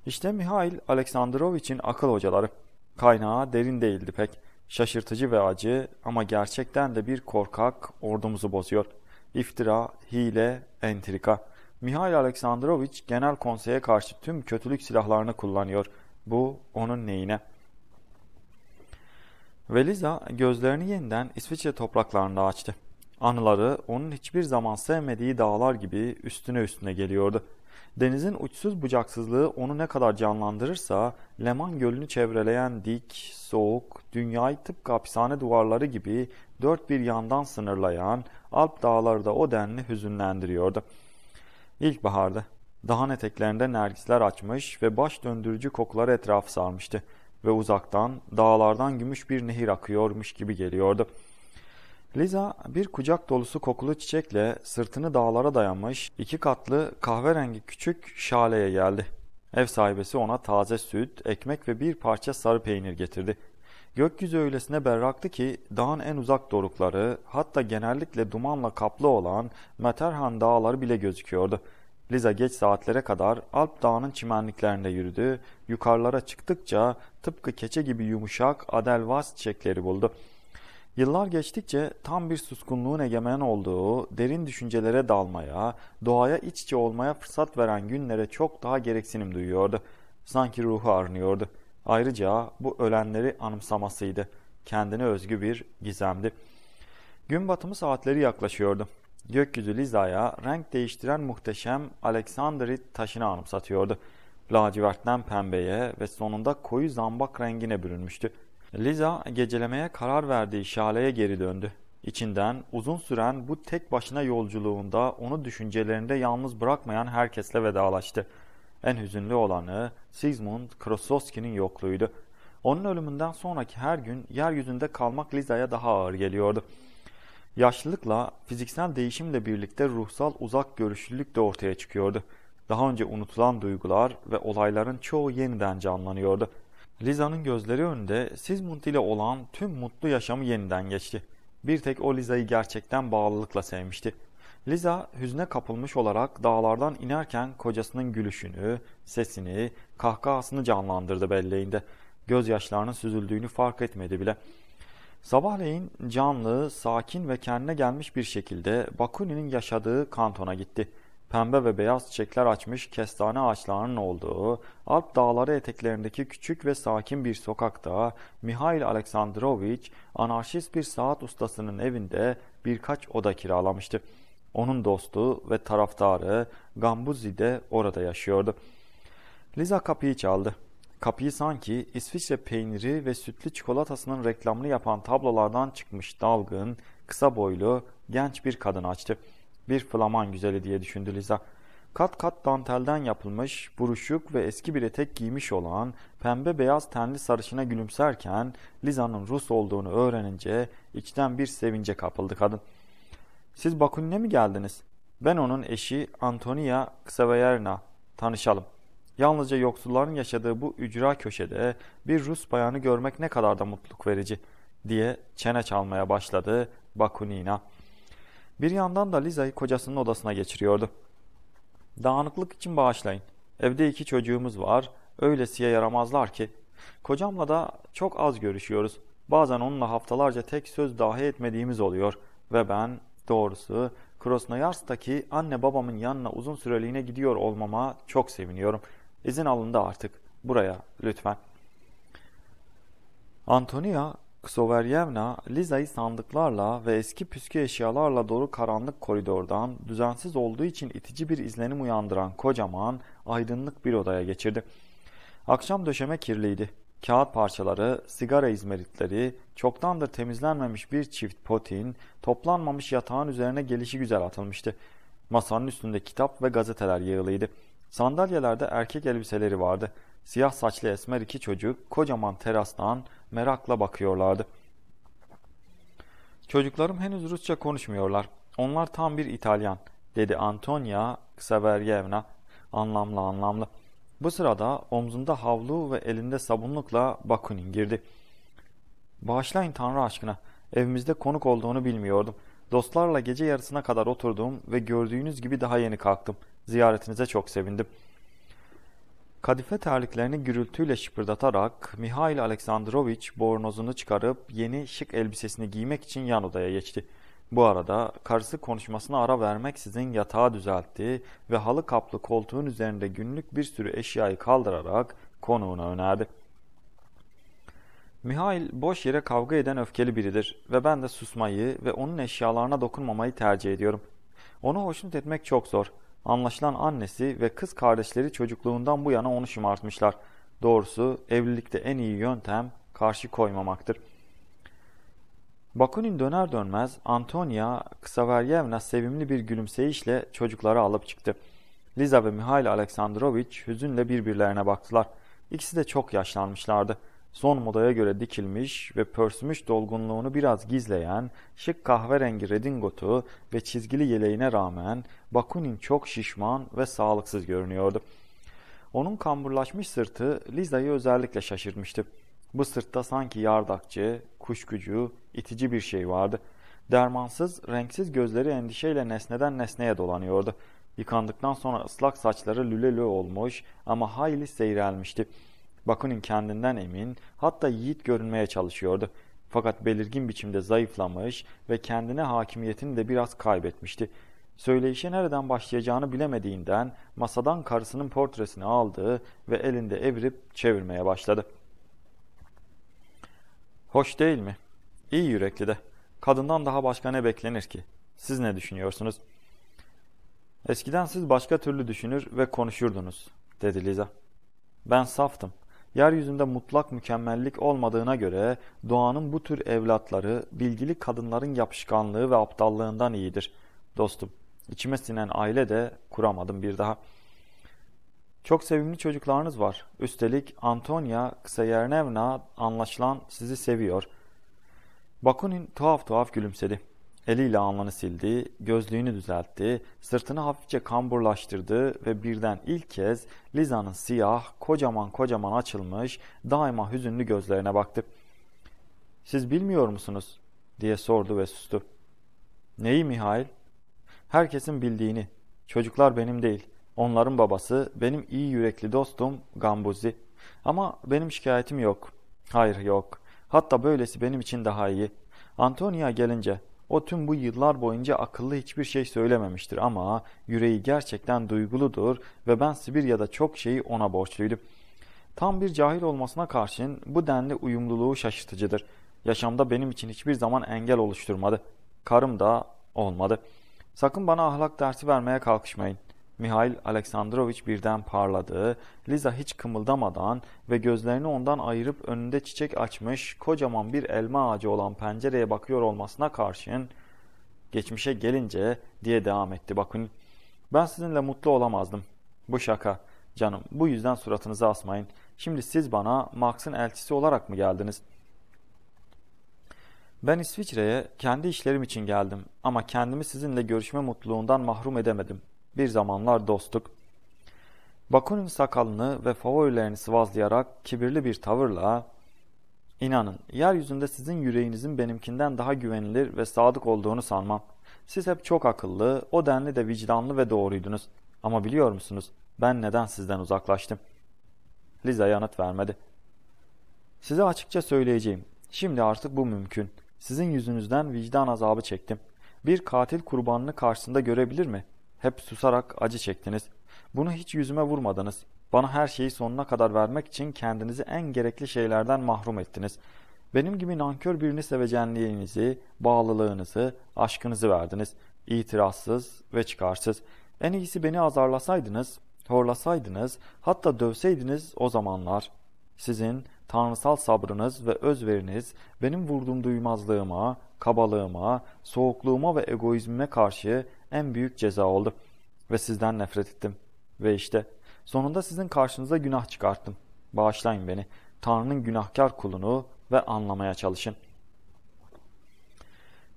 İşte Mihail Aleksandroviç'in akıl hocaları. Kaynağı derin değildi pek. Şaşırtıcı ve acı ama gerçekten de bir korkak ordumuzu bozuyor. İftira, hile, entrika. Mihail Aleksandrovich genel konseye karşı tüm kötülük silahlarını kullanıyor. Bu onun neyine? Veliza gözlerini yeniden İsviçre topraklarında açtı. Anıları onun hiçbir zaman sevmediği dağlar gibi üstüne üstüne geliyordu. Denizin uçsuz bucaksızlığı onu ne kadar canlandırırsa Leman Gölü'nü çevreleyen dik, soğuk, dünyayı tıpkı hapishane duvarları gibi dört bir yandan sınırlayan Alp dağları da o denli hüzünlendiriyordu. İlkbaharda. Dağın eteklerinde nergisler açmış ve baş döndürücü kokuları etrafı sarmıştı ve uzaktan, dağlardan gümüş bir nehir akıyormuş gibi geliyordu. Liza bir kucak dolusu kokulu çiçekle sırtını dağlara dayanmış iki katlı kahverengi küçük şaleye geldi. Ev sahibesi ona taze süt, ekmek ve bir parça sarı peynir getirdi. Gökyüzü öylesine berraktı ki dağın en uzak dorukları hatta genellikle dumanla kaplı olan Materhan dağları bile gözüküyordu. Liza geç saatlere kadar Alp dağının çimenliklerinde yürüdü, yukarılara çıktıkça tıpkı keçe gibi yumuşak adelvas çiçekleri buldu. Yıllar geçtikçe tam bir suskunluğun egemen olduğu, derin düşüncelere dalmaya, doğaya iç içe olmaya fırsat veren günlere çok daha gereksinim duyuyordu. Sanki ruhu arınıyordu.'' Ayrıca bu ölenleri anımsamasıydı. Kendine özgü bir gizemdi. Gün batımı saatleri yaklaşıyordu. Gökyüzü Liza'ya renk değiştiren muhteşem Aleksandrit taşını anımsatıyordu. Lacivertten pembeye ve sonunda koyu zambak rengine bürünmüştü. Liza gecelemeye karar verdiği şaleye geri döndü. İçinden uzun süren bu tek başına yolculuğunda onu düşüncelerinde yalnız bırakmayan herkesle vedalaştı. En hüzünlü olanı Sigmund Krosowski'nin yokluğuydu. Onun ölümünden sonraki her gün yeryüzünde kalmak Liza'ya daha ağır geliyordu. Yaşlılıkla, fiziksel değişimle birlikte ruhsal uzak görüşlülük de ortaya çıkıyordu. Daha önce unutulan duygular ve olayların çoğu yeniden canlanıyordu. Liza'nın gözleri önünde Sigmund ile olan tüm mutlu yaşamı yeniden geçti. Bir tek o Liza'yı gerçekten bağlılıkla sevmişti. Liza hüzne kapılmış olarak dağlardan inerken kocasının gülüşünü, sesini, kahkahasını canlandırdı belleğinde. Gözyaşlarının süzüldüğünü fark etmedi bile. Sabahleyin canlı, sakin ve kendine gelmiş bir şekilde Bakuni'nin yaşadığı kantona gitti. Pembe ve beyaz çiçekler açmış kestane ağaçlarının olduğu, Alp dağları eteklerindeki küçük ve sakin bir sokakta Mihail Aleksandrovich anarşist bir saat ustasının evinde birkaç oda kiralamıştı. Onun dostu ve taraftarı Gambuzi de orada yaşıyordu. Liza kapıyı çaldı. Kapıyı sanki İsviçre peyniri ve sütlü çikolatasının reklamını yapan tablolardan çıkmış dalgın, kısa boylu, genç bir kadın açtı. Bir Flaman güzeli diye düşündü Liza. Kat kat dantelden yapılmış, buruşuk ve eski bir etek giymiş olan pembe beyaz tenli sarışına gülümserken Liza'nın Rus olduğunu öğrenince içten bir sevince kapıldı kadın. Siz Bakunin'e mi geldiniz? Ben onun eşi Antonia Ksaverna. Tanışalım. Yalnızca yoksulların yaşadığı bu ücra köşede bir Rus bayanı görmek ne kadar da mutluluk verici diye çene çalmaya başladı Bakunina. Bir yandan da Liza'yı kocasının odasına geçiriyordu. Dağınıklık için bağışlayın. Evde iki çocuğumuz var. Öylesiye yaramazlar ki. Kocamla da çok az görüşüyoruz. Bazen onunla haftalarca tek söz dahi etmediğimiz oluyor. Ve ben Doğrusu Krosnoyarsk'taki anne babamın yanına uzun süreliğine gidiyor olmama çok seviniyorum. İzin da artık. Buraya lütfen. Antonia Ksoveryevna Liza'yı sandıklarla ve eski püskü eşyalarla dolu karanlık koridordan düzensiz olduğu için itici bir izlenim uyandıran kocaman aydınlık bir odaya geçirdi. Akşam döşeme kirliydi kağıt parçaları, sigara izmaritleri, çoktandır temizlenmemiş bir çift potin, toplanmamış yatağın üzerine gelişi güzel atılmıştı. Masanın üstünde kitap ve gazeteler yığılıydı. Sandalyelerde erkek elbiseleri vardı. Siyah saçlı esmer iki çocuk kocaman terastan merakla bakıyorlardı. Çocuklarım henüz Rusça konuşmuyorlar. Onlar tam bir İtalyan, dedi Antonia Ksaveryevna anlamlı anlamlı. Bu sırada omzunda havlu ve elinde sabunlukla Bakunin girdi. Bağışlayın Tanrı aşkına, evimizde konuk olduğunu bilmiyordum. Dostlarla gece yarısına kadar oturdum ve gördüğünüz gibi daha yeni kalktım. Ziyaretinize çok sevindim. Kadife terliklerini gürültüyle şıpırdatarak Mihail Aleksandrovich bornozunu çıkarıp yeni şık elbisesini giymek için yan odaya geçti. Bu arada karısı konuşmasına ara vermeksizin yatağı düzeltti ve halı kaplı koltuğun üzerinde günlük bir sürü eşyayı kaldırarak konuğuna önerdi. Mihail boş yere kavga eden öfkeli biridir ve ben de susmayı ve onun eşyalarına dokunmamayı tercih ediyorum. Onu hoşnut etmek çok zor. Anlaşılan annesi ve kız kardeşleri çocukluğundan bu yana onu şımartmışlar. Doğrusu evlilikte en iyi yöntem karşı koymamaktır. Bakunin döner dönmez Antonia Ksaveryevna sevimli bir gülümseyişle çocukları alıp çıktı. Liza ve Mihail Aleksandrovich hüzünle birbirlerine baktılar. İkisi de çok yaşlanmışlardı. Son modaya göre dikilmiş ve pörsümüş dolgunluğunu biraz gizleyen şık kahverengi redingotu ve çizgili yeleğine rağmen Bakunin çok şişman ve sağlıksız görünüyordu. Onun kamburlaşmış sırtı Liza'yı özellikle şaşırtmıştı. Bu sırtta sanki yardakçı, kuşkucu, itici bir şey vardı. Dermansız, renksiz gözleri endişeyle nesneden nesneye dolanıyordu. Yıkandıktan sonra ıslak saçları lülelü olmuş ama hayli seyrelmişti. Bakunin kendinden emin, hatta yiğit görünmeye çalışıyordu. Fakat belirgin biçimde zayıflamış ve kendine hakimiyetini de biraz kaybetmişti. Söyleyişe nereden başlayacağını bilemediğinden masadan karısının portresini aldı ve elinde evirip çevirmeye başladı.'' Hoş değil mi? İyi yürekli de. Kadından daha başka ne beklenir ki? Siz ne düşünüyorsunuz? Eskiden siz başka türlü düşünür ve konuşurdunuz, dedi Liza. Ben saftım. Yeryüzünde mutlak mükemmellik olmadığına göre doğanın bu tür evlatları bilgili kadınların yapışkanlığı ve aptallığından iyidir. Dostum, içime sinen aile de kuramadım bir daha.'' Çok sevimli çocuklarınız var. Üstelik Antonia, Kseyernevna anlaşılan sizi seviyor. Bakunin tuhaf tuhaf gülümsedi. Eliyle alnını sildi, gözlüğünü düzeltti, sırtını hafifçe kamburlaştırdı ve birden ilk kez Liza'nın siyah, kocaman kocaman açılmış, daima hüzünlü gözlerine baktı. ''Siz bilmiyor musunuz?'' diye sordu ve sustu. ''Neyi Mihail?'' ''Herkesin bildiğini. Çocuklar benim değil.'' Onların babası benim iyi yürekli dostum Gambuzi. Ama benim şikayetim yok. Hayır yok. Hatta böylesi benim için daha iyi. Antonia gelince o tüm bu yıllar boyunca akıllı hiçbir şey söylememiştir ama yüreği gerçekten duyguludur ve ben Sibirya'da çok şeyi ona borçluydum. Tam bir cahil olmasına karşın bu denli uyumluluğu şaşırtıcıdır. Yaşamda benim için hiçbir zaman engel oluşturmadı. Karım da olmadı. Sakın bana ahlak dersi vermeye kalkışmayın. Mihail Aleksandrovich birden parladı. Liza hiç kımıldamadan ve gözlerini ondan ayırıp önünde çiçek açmış kocaman bir elma ağacı olan pencereye bakıyor olmasına karşın geçmişe gelince diye devam etti. Bakın ben sizinle mutlu olamazdım. Bu şaka. Canım bu yüzden suratınızı asmayın. Şimdi siz bana Marx'ın elçisi olarak mı geldiniz? Ben İsviçre'ye kendi işlerim için geldim ama kendimi sizinle görüşme mutluluğundan mahrum edemedim. Bir zamanlar dostluk. Bakunin sakalını ve favorilerini sıvazlayarak kibirli bir tavırla ''İnanın, yeryüzünde sizin yüreğinizin benimkinden daha güvenilir ve sadık olduğunu sanmam. Siz hep çok akıllı, o denli de vicdanlı ve doğruydunuz. Ama biliyor musunuz, ben neden sizden uzaklaştım?'' Liza yanıt vermedi. ''Size açıkça söyleyeceğim. Şimdi artık bu mümkün. Sizin yüzünüzden vicdan azabı çektim. Bir katil kurbanını karşısında görebilir mi? Hep susarak acı çektiniz. Bunu hiç yüzüme vurmadınız. Bana her şeyi sonuna kadar vermek için kendinizi en gerekli şeylerden mahrum ettiniz. Benim gibi nankör birini sevecenliğinizi, bağlılığınızı, aşkınızı verdiniz. İtirazsız ve çıkarsız. En iyisi beni azarlasaydınız, horlasaydınız, hatta dövseydiniz o zamanlar. Sizin tanrısal sabrınız ve özveriniz benim vurdum duymazlığıma, kabalığıma, soğukluğuma ve egoizmime karşı en büyük ceza oldu ve sizden nefret ettim. Ve işte sonunda sizin karşınıza günah çıkarttım. Bağışlayın beni. Tanrı'nın günahkar kulunu ve anlamaya çalışın.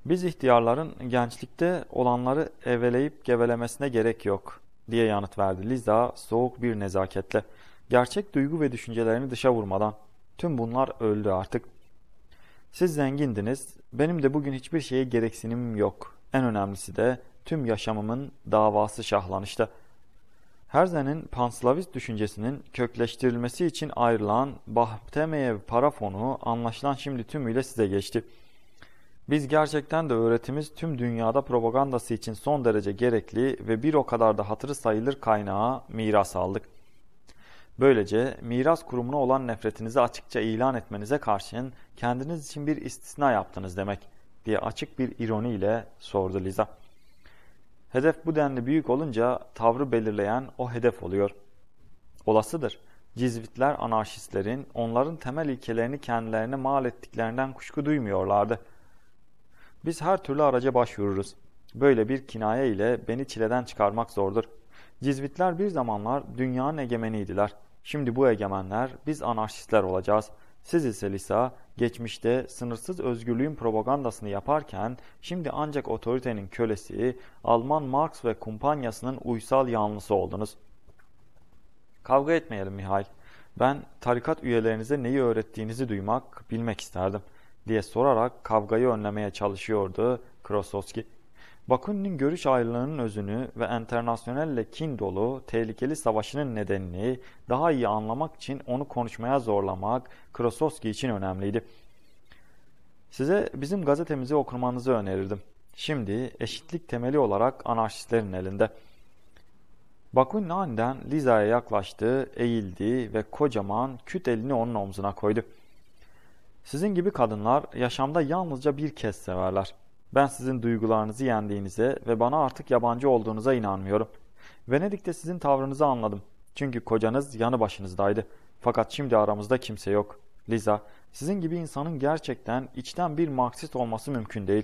Biz ihtiyarların gençlikte olanları eveleyip gevelemesine gerek yok diye yanıt verdi Liza soğuk bir nezaketle. Gerçek duygu ve düşüncelerini dışa vurmadan. Tüm bunlar öldü artık. Siz zengindiniz, benim de bugün hiçbir şeye gereksinimim yok. En önemlisi de tüm yaşamımın davası şahlanışta. Herzen'in panslavist düşüncesinin kökleştirilmesi için ayrılan Bahtemeye parafonu anlaşılan şimdi tümüyle size geçti. Biz gerçekten de öğretimiz tüm dünyada propagandası için son derece gerekli ve bir o kadar da hatırı sayılır kaynağa miras aldık. Böylece miras kurumuna olan nefretinizi açıkça ilan etmenize karşın kendiniz için bir istisna yaptınız demek diye açık bir ironiyle sordu Liza. Hedef bu denli büyük olunca tavrı belirleyen o hedef oluyor. Olasıdır. Cizvitler anarşistlerin onların temel ilkelerini kendilerine mal ettiklerinden kuşku duymuyorlardı. Biz her türlü araca başvururuz. Böyle bir kinaye ile beni çileden çıkarmak zordur. Cizvitler bir zamanlar dünyanın egemeniydiler. Şimdi bu egemenler biz anarşistler olacağız.'' Siz ise Lisa, geçmişte sınırsız özgürlüğün propagandasını yaparken, şimdi ancak otoritenin kölesi, Alman Marx ve kumpanyasının uysal yanlısı oldunuz. Kavga etmeyelim Mihail. Ben tarikat üyelerinize neyi öğrettiğinizi duymak, bilmek isterdim, diye sorarak kavgayı önlemeye çalışıyordu Krosowski. Bakunin'in görüş ayrılığının özünü ve enternasyonelle kin dolu tehlikeli savaşının nedenini daha iyi anlamak için onu konuşmaya zorlamak Krasovski için önemliydi. Size bizim gazetemizi okumanızı önerirdim. Şimdi eşitlik temeli olarak anarşistlerin elinde. Bakunin aniden Liza'ya yaklaştı, eğildi ve kocaman küt elini onun omzuna koydu. Sizin gibi kadınlar yaşamda yalnızca bir kez severler.'' Ben sizin duygularınızı yendiğinize ve bana artık yabancı olduğunuza inanmıyorum. Venedik'te sizin tavrınızı anladım. Çünkü kocanız yanı başınızdaydı. Fakat şimdi aramızda kimse yok. Liza, sizin gibi insanın gerçekten içten bir Marksist olması mümkün değil.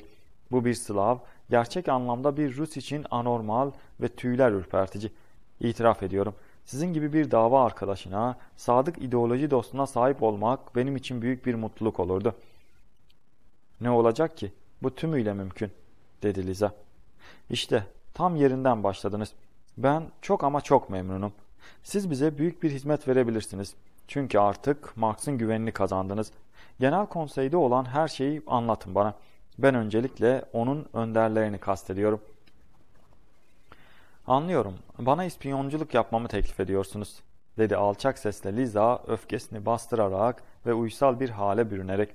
Bu bir Slav, gerçek anlamda bir Rus için anormal ve tüyler ürpertici. İtiraf ediyorum, sizin gibi bir dava arkadaşına, sadık ideoloji dostuna sahip olmak benim için büyük bir mutluluk olurdu. Ne olacak ki? Bu tümüyle mümkün, dedi Liza. İşte tam yerinden başladınız. Ben çok ama çok memnunum. Siz bize büyük bir hizmet verebilirsiniz. Çünkü artık Marx'ın güvenini kazandınız. Genel konseyde olan her şeyi anlatın bana. Ben öncelikle onun önderlerini kastediyorum. Anlıyorum. Bana ispiyonculuk yapmamı teklif ediyorsunuz, dedi alçak sesle Liza öfkesini bastırarak ve uysal bir hale bürünerek.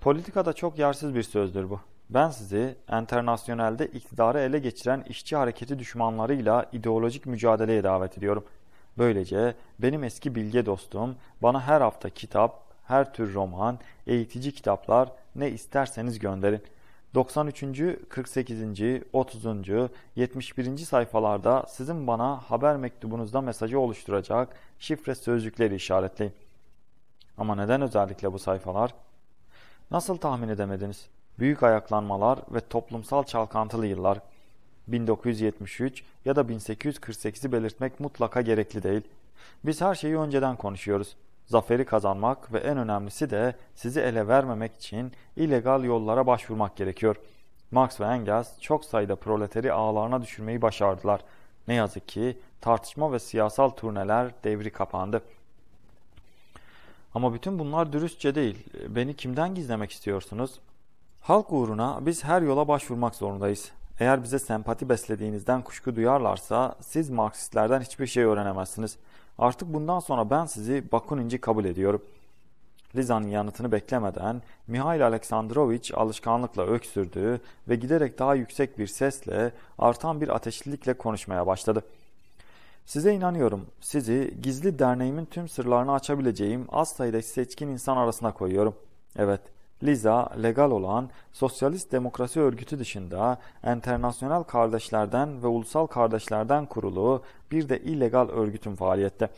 Politikada çok yersiz bir sözdür bu. Ben sizi enternasyonelde iktidarı ele geçiren işçi hareketi düşmanlarıyla ideolojik mücadeleye davet ediyorum. Böylece benim eski bilge dostum bana her hafta kitap, her tür roman, eğitici kitaplar ne isterseniz gönderin. 93. 48. 30. 71. sayfalarda sizin bana haber mektubunuzda mesajı oluşturacak şifre sözcükleri işaretleyin. Ama neden özellikle bu sayfalar? Nasıl tahmin edemediniz? Büyük ayaklanmalar ve toplumsal çalkantılı yıllar 1973 ya da 1848'i belirtmek mutlaka gerekli değil. Biz her şeyi önceden konuşuyoruz. Zaferi kazanmak ve en önemlisi de sizi ele vermemek için illegal yollara başvurmak gerekiyor. Marx ve Engels çok sayıda proleteri ağlarına düşürmeyi başardılar. Ne yazık ki tartışma ve siyasal turneler devri kapandı.'' Ama bütün bunlar dürüstçe değil. Beni kimden gizlemek istiyorsunuz? Halk uğruna biz her yola başvurmak zorundayız. Eğer bize sempati beslediğinizden kuşku duyarlarsa siz Marksistlerden hiçbir şey öğrenemezsiniz. Artık bundan sonra ben sizi Bakuninci kabul ediyorum. Liza'nın yanıtını beklemeden Mihail Aleksandrovich alışkanlıkla öksürdü ve giderek daha yüksek bir sesle artan bir ateşlilikle konuşmaya başladı.'' Size inanıyorum. Sizi gizli derneğimin tüm sırlarını açabileceğim az sayıda seçkin insan arasına koyuyorum. Evet, Liza legal olan Sosyalist Demokrasi Örgütü dışında enternasyonel kardeşlerden ve ulusal kardeşlerden kurulu bir de illegal örgütün faaliyette.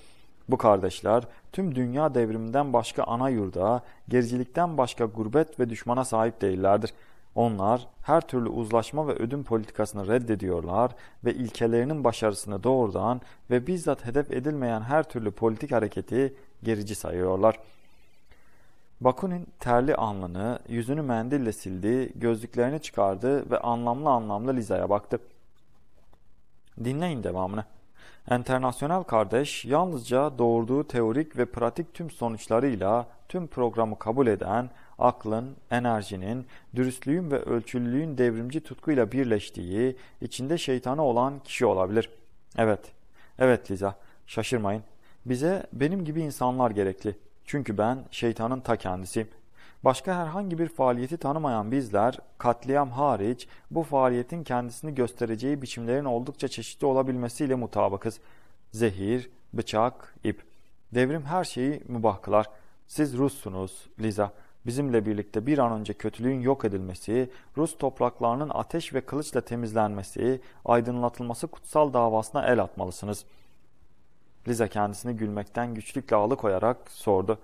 Bu kardeşler tüm dünya devriminden başka ana yurda, gericilikten başka gurbet ve düşmana sahip değillerdir.'' Onlar her türlü uzlaşma ve ödün politikasını reddediyorlar ve ilkelerinin başarısını doğrudan ve bizzat hedef edilmeyen her türlü politik hareketi gerici sayıyorlar. Bakunin terli alnını, yüzünü mendille sildi, gözlüklerini çıkardı ve anlamlı anlamlı Liza'ya baktı. Dinleyin devamını. Enternasyonel kardeş yalnızca doğurduğu teorik ve pratik tüm sonuçlarıyla tüm programı kabul eden, aklın, enerjinin, dürüstlüğün ve ölçülülüğün devrimci tutkuyla birleştiği, içinde şeytanı olan kişi olabilir. Evet, evet Liza, şaşırmayın. Bize benim gibi insanlar gerekli. Çünkü ben şeytanın ta kendisiyim. Başka herhangi bir faaliyeti tanımayan bizler, katliam hariç bu faaliyetin kendisini göstereceği biçimlerin oldukça çeşitli olabilmesiyle mutabakız. Zehir, bıçak, ip. Devrim her şeyi mübah kılar. Siz Russunuz Liza bizimle birlikte bir an önce kötülüğün yok edilmesi, Rus topraklarının ateş ve kılıçla temizlenmesi, aydınlatılması kutsal davasına el atmalısınız. Liza kendisini gülmekten güçlükle alıkoyarak sordu.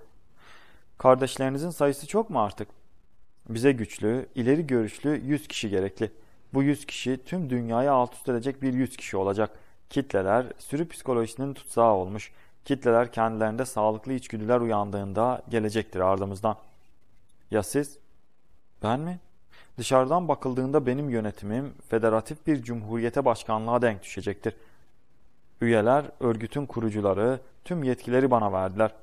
Kardeşlerinizin sayısı çok mu artık? Bize güçlü, ileri görüşlü 100 kişi gerekli. Bu 100 kişi tüm dünyayı alt üst edecek bir 100 kişi olacak. Kitleler sürü psikolojisinin tutsağı olmuş. Kitleler kendilerinde sağlıklı içgüdüler uyandığında gelecektir ardımızdan. Ya siz? Ben mi? Dışarıdan bakıldığında benim yönetimim federatif bir cumhuriyete başkanlığa denk düşecektir. Üyeler, örgütün kurucuları, tüm yetkileri bana verdiler.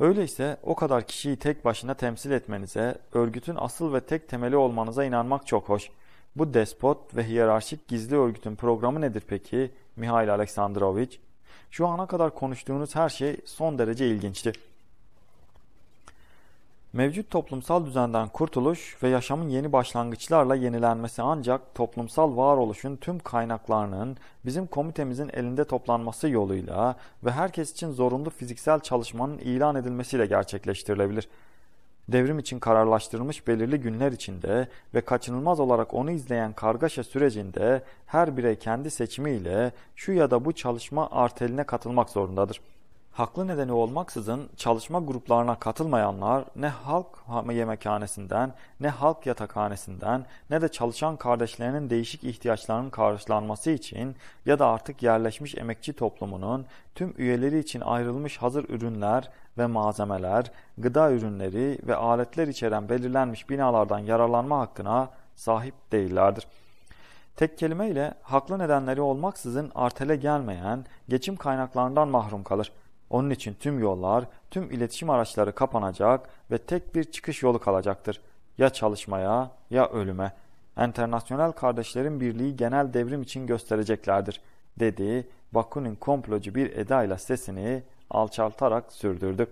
Öyleyse o kadar kişiyi tek başına temsil etmenize, örgütün asıl ve tek temeli olmanıza inanmak çok hoş. Bu despot ve hiyerarşik gizli örgütün programı nedir peki Mihail Aleksandrovich? Şu ana kadar konuştuğunuz her şey son derece ilginçti. Mevcut toplumsal düzenden kurtuluş ve yaşamın yeni başlangıçlarla yenilenmesi ancak toplumsal varoluşun tüm kaynaklarının bizim komitemizin elinde toplanması yoluyla ve herkes için zorunlu fiziksel çalışmanın ilan edilmesiyle gerçekleştirilebilir. Devrim için kararlaştırılmış belirli günler içinde ve kaçınılmaz olarak onu izleyen kargaşa sürecinde her birey kendi seçimiyle şu ya da bu çalışma arteline katılmak zorundadır.'' haklı nedeni olmaksızın çalışma gruplarına katılmayanlar ne halk yemekhanesinden, ne halk yatakhanesinden, ne de çalışan kardeşlerinin değişik ihtiyaçlarının karşılanması için ya da artık yerleşmiş emekçi toplumunun tüm üyeleri için ayrılmış hazır ürünler ve malzemeler, gıda ürünleri ve aletler içeren belirlenmiş binalardan yararlanma hakkına sahip değillerdir.'' Tek kelimeyle haklı nedenleri olmaksızın artele gelmeyen geçim kaynaklarından mahrum kalır. Onun için tüm yollar, tüm iletişim araçları kapanacak ve tek bir çıkış yolu kalacaktır. Ya çalışmaya ya ölüme. Enternasyonel Kardeşlerin Birliği genel devrim için göstereceklerdir, dedi Bakunin komplocu bir edayla sesini alçaltarak sürdürdü.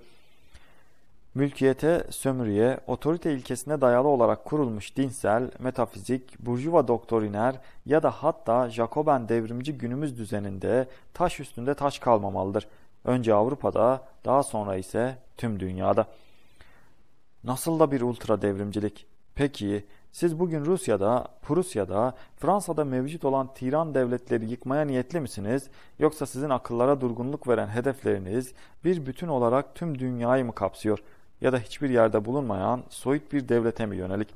Mülkiyete, sömürüye, otorite ilkesine dayalı olarak kurulmuş dinsel, metafizik, burjuva doktoriner ya da hatta Jacoben devrimci günümüz düzeninde taş üstünde taş kalmamalıdır.'' Önce Avrupa'da, daha sonra ise tüm dünyada. Nasıl da bir ultra devrimcilik. Peki siz bugün Rusya'da, Prusya'da, Fransa'da mevcut olan tiran devletleri yıkmaya niyetli misiniz? Yoksa sizin akıllara durgunluk veren hedefleriniz bir bütün olarak tüm dünyayı mı kapsıyor? Ya da hiçbir yerde bulunmayan soyut bir devlete mi yönelik?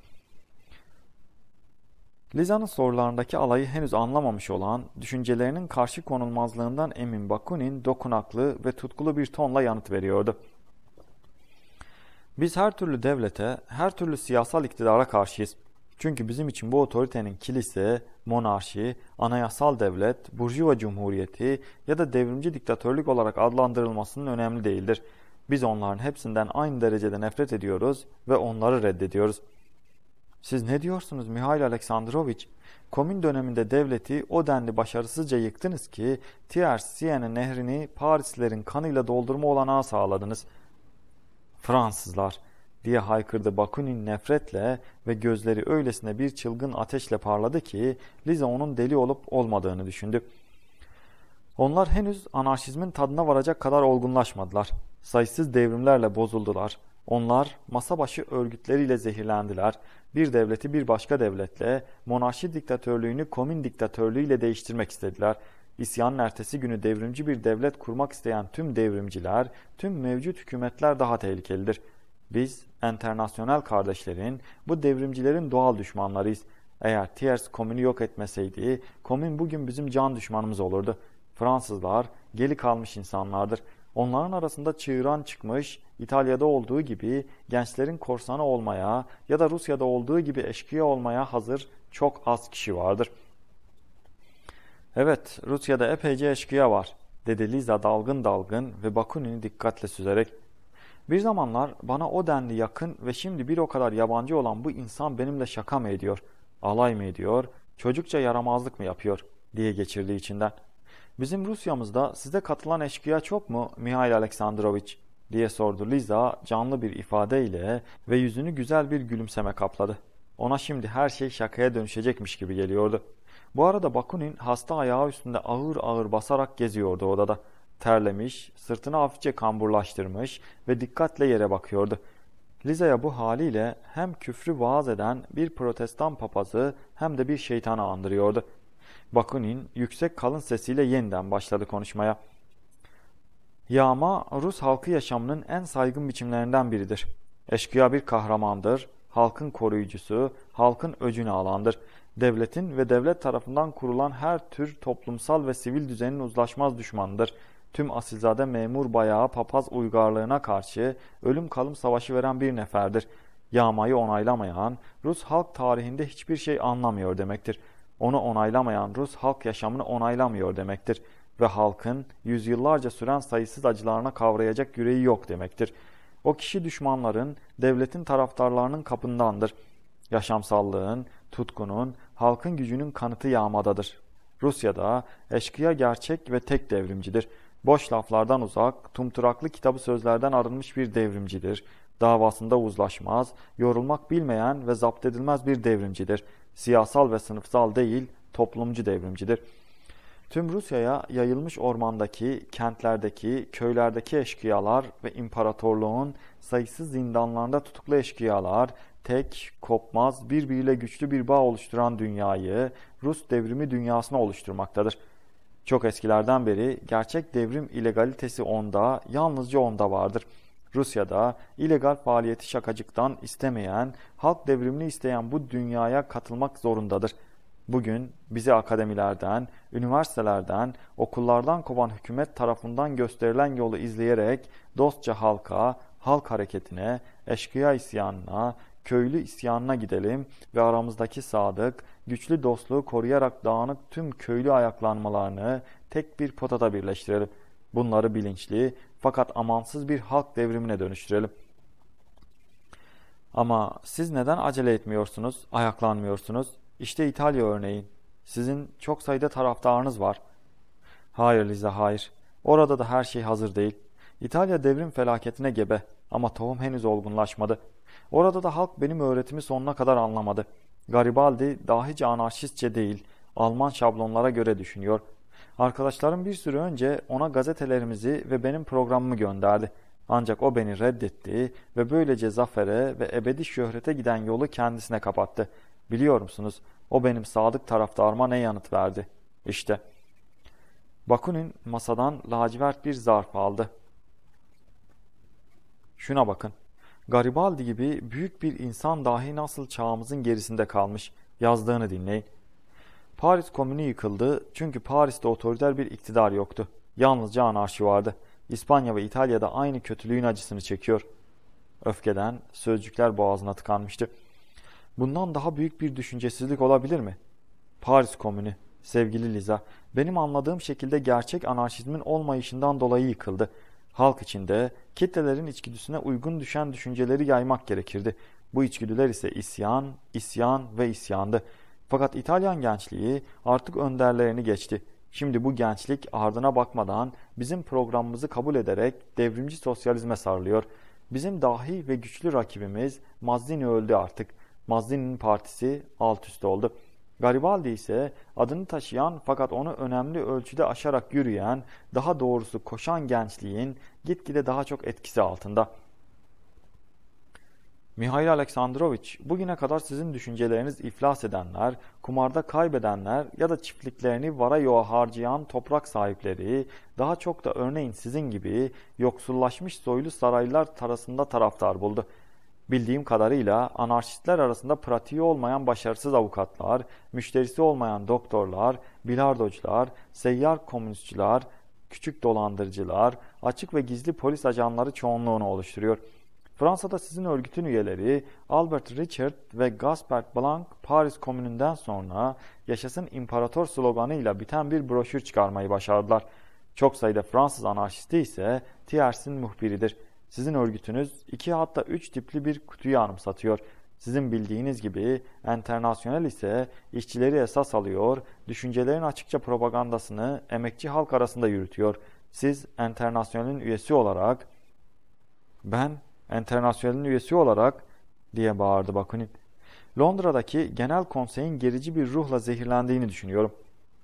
Liza'nın sorularındaki alayı henüz anlamamış olan, düşüncelerinin karşı konulmazlığından emin Bakunin dokunaklı ve tutkulu bir tonla yanıt veriyordu. Biz her türlü devlete, her türlü siyasal iktidara karşıyız. Çünkü bizim için bu otoritenin kilise, monarşi, anayasal devlet, burjuva cumhuriyeti ya da devrimci diktatörlük olarak adlandırılmasının önemli değildir. Biz onların hepsinden aynı derecede nefret ediyoruz ve onları reddediyoruz.'' Siz ne diyorsunuz Mihail Aleksandrovich? Komün döneminde devleti o denli başarısızca yıktınız ki Thiers-Sienne nehrini Parislilerin kanıyla doldurma olanağı sağladınız. Fransızlar diye haykırdı Bakunin nefretle ve gözleri öylesine bir çılgın ateşle parladı ki Liza onun deli olup olmadığını düşündü. Onlar henüz anarşizmin tadına varacak kadar olgunlaşmadılar. Sayısız devrimlerle bozuldular. Onlar masa başı örgütleriyle zehirlendiler. Bir devleti bir başka devletle, monarşi diktatörlüğünü komün diktatörlüğüyle değiştirmek istediler. İsyanın ertesi günü devrimci bir devlet kurmak isteyen tüm devrimciler, tüm mevcut hükümetler daha tehlikelidir. Biz, enternasyonel kardeşlerin, bu devrimcilerin doğal düşmanlarıyız. Eğer Thiers komünü yok etmeseydi, komün bugün bizim can düşmanımız olurdu. Fransızlar geri kalmış insanlardır.'' Onların arasında çığıran çıkmış, İtalya'da olduğu gibi gençlerin korsanı olmaya ya da Rusya'da olduğu gibi eşkıya olmaya hazır çok az kişi vardır. Evet, Rusya'da epeyce eşkıya var, dedi Liza dalgın dalgın ve Bakunin'i dikkatle süzerek. Bir zamanlar bana o denli yakın ve şimdi bir o kadar yabancı olan bu insan benimle şaka mı ediyor, alay mı ediyor, çocukça yaramazlık mı yapıyor diye geçirdi içinden. Bizim Rusya'mızda size katılan eşkıya çok mu Mihail Aleksandrovich diye sordu Liza canlı bir ifadeyle ve yüzünü güzel bir gülümseme kapladı. Ona şimdi her şey şakaya dönüşecekmiş gibi geliyordu. Bu arada Bakunin hasta ayağı üstünde ağır ağır basarak geziyordu odada. Terlemiş, sırtını hafifçe kamburlaştırmış ve dikkatle yere bakıyordu. Liza'ya bu haliyle hem küfrü vaaz eden bir protestan papazı hem de bir şeytana andırıyordu.'' Bakunin yüksek kalın sesiyle yeniden başladı konuşmaya. Yağma, Rus halkı yaşamının en saygın biçimlerinden biridir. Eşkıya bir kahramandır, halkın koruyucusu, halkın öcünü alandır. Devletin ve devlet tarafından kurulan her tür toplumsal ve sivil düzenin uzlaşmaz düşmanıdır. Tüm asilzade memur bayağı papaz uygarlığına karşı ölüm kalım savaşı veren bir neferdir. Yağmayı onaylamayan, Rus halk tarihinde hiçbir şey anlamıyor demektir.'' onu onaylamayan Rus halk yaşamını onaylamıyor demektir ve halkın yüzyıllarca süren sayısız acılarına kavrayacak yüreği yok demektir. O kişi düşmanların, devletin taraftarlarının kapındandır. Yaşamsallığın, tutkunun, halkın gücünün kanıtı yağmadadır. Rusya'da eşkıya gerçek ve tek devrimcidir. Boş laflardan uzak, tumturaklı kitabı sözlerden arınmış bir devrimcidir. Davasında uzlaşmaz, yorulmak bilmeyen ve zapt edilmez bir devrimcidir siyasal ve sınıfsal değil, toplumcu devrimcidir. Tüm Rusya'ya yayılmış ormandaki, kentlerdeki, köylerdeki eşkıyalar ve imparatorluğun sayısız zindanlarında tutuklu eşkıyalar, tek, kopmaz, birbiriyle güçlü bir bağ oluşturan dünyayı, Rus devrimi dünyasını oluşturmaktadır. Çok eskilerden beri gerçek devrim ilegalitesi onda, yalnızca onda vardır.'' Rusya'da illegal faaliyeti şakacıktan istemeyen, halk devrimini isteyen bu dünyaya katılmak zorundadır. Bugün bizi akademilerden, üniversitelerden, okullardan kovan hükümet tarafından gösterilen yolu izleyerek dostça halka, halk hareketine, eşkıya isyanına, köylü isyanına gidelim ve aramızdaki sadık, güçlü dostluğu koruyarak dağınık tüm köylü ayaklanmalarını tek bir potada birleştirelim.'' Bunları bilinçli fakat amansız bir halk devrimine dönüştürelim. Ama siz neden acele etmiyorsunuz, ayaklanmıyorsunuz? İşte İtalya örneğin. Sizin çok sayıda taraftarınız var. Hayır Liza hayır. Orada da her şey hazır değil. İtalya devrim felaketine gebe ama tohum henüz olgunlaşmadı. Orada da halk benim öğretimi sonuna kadar anlamadı. Garibaldi dahice anarşistçe değil, Alman şablonlara göre düşünüyor. Arkadaşlarım bir süre önce ona gazetelerimizi ve benim programımı gönderdi. Ancak o beni reddetti ve böylece zafere ve ebedi şöhrete giden yolu kendisine kapattı. Biliyor musunuz o benim sadık taraftarıma ne yanıt verdi? İşte. Bakunin masadan lacivert bir zarf aldı. Şuna bakın. Garibaldi gibi büyük bir insan dahi nasıl çağımızın gerisinde kalmış. Yazdığını dinleyin. Paris Komünü yıkıldı çünkü Paris'te otoriter bir iktidar yoktu. Yalnızca anarşi vardı. İspanya ve İtalya'da aynı kötülüğün acısını çekiyor. Öfkeden sözcükler boğazına tıkanmıştı. Bundan daha büyük bir düşüncesizlik olabilir mi? Paris Komünü, sevgili Liza, benim anladığım şekilde gerçek anarşizmin olmayışından dolayı yıkıldı. Halk içinde kitlelerin içgüdüsüne uygun düşen düşünceleri yaymak gerekirdi. Bu içgüdüler ise isyan, isyan ve isyandı. Fakat İtalyan gençliği artık önderlerini geçti. Şimdi bu gençlik ardına bakmadan bizim programımızı kabul ederek devrimci sosyalizme sarılıyor. Bizim dahi ve güçlü rakibimiz Mazzini öldü artık. Mazzini'nin partisi alt üst oldu. Garibaldi ise adını taşıyan fakat onu önemli ölçüde aşarak yürüyen, daha doğrusu koşan gençliğin gitgide daha çok etkisi altında.'' Mihail Aleksandrovich, bugüne kadar sizin düşünceleriniz iflas edenler, kumarda kaybedenler ya da çiftliklerini varayoğa harcayan toprak sahipleri, daha çok da örneğin sizin gibi yoksullaşmış soylu saraylar tarasında taraftar buldu. Bildiğim kadarıyla anarşistler arasında pratiği olmayan başarısız avukatlar, müşterisi olmayan doktorlar, bilardocular, seyyar komünistçiler, küçük dolandırıcılar, açık ve gizli polis ajanları çoğunluğunu oluşturuyor.'' Fransa'da sizin örgütün üyeleri Albert Richard ve Gaspard Blanc Paris Komünü'nden sonra Yaşasın İmparator sloganıyla biten bir broşür çıkarmayı başardılar. Çok sayıda Fransız anarşisti ise Tiers'in muhbiridir. Sizin örgütünüz iki hatta üç tipli bir kutuyu anımsatıyor. Sizin bildiğiniz gibi enternasyonel ise işçileri esas alıyor, düşüncelerin açıkça propagandasını emekçi halk arasında yürütüyor. Siz enternasyonelin üyesi olarak ben Enternasyonel'in üyesi olarak diye bağırdı Bakunin. Londra'daki genel konseyin gerici bir ruhla zehirlendiğini düşünüyorum.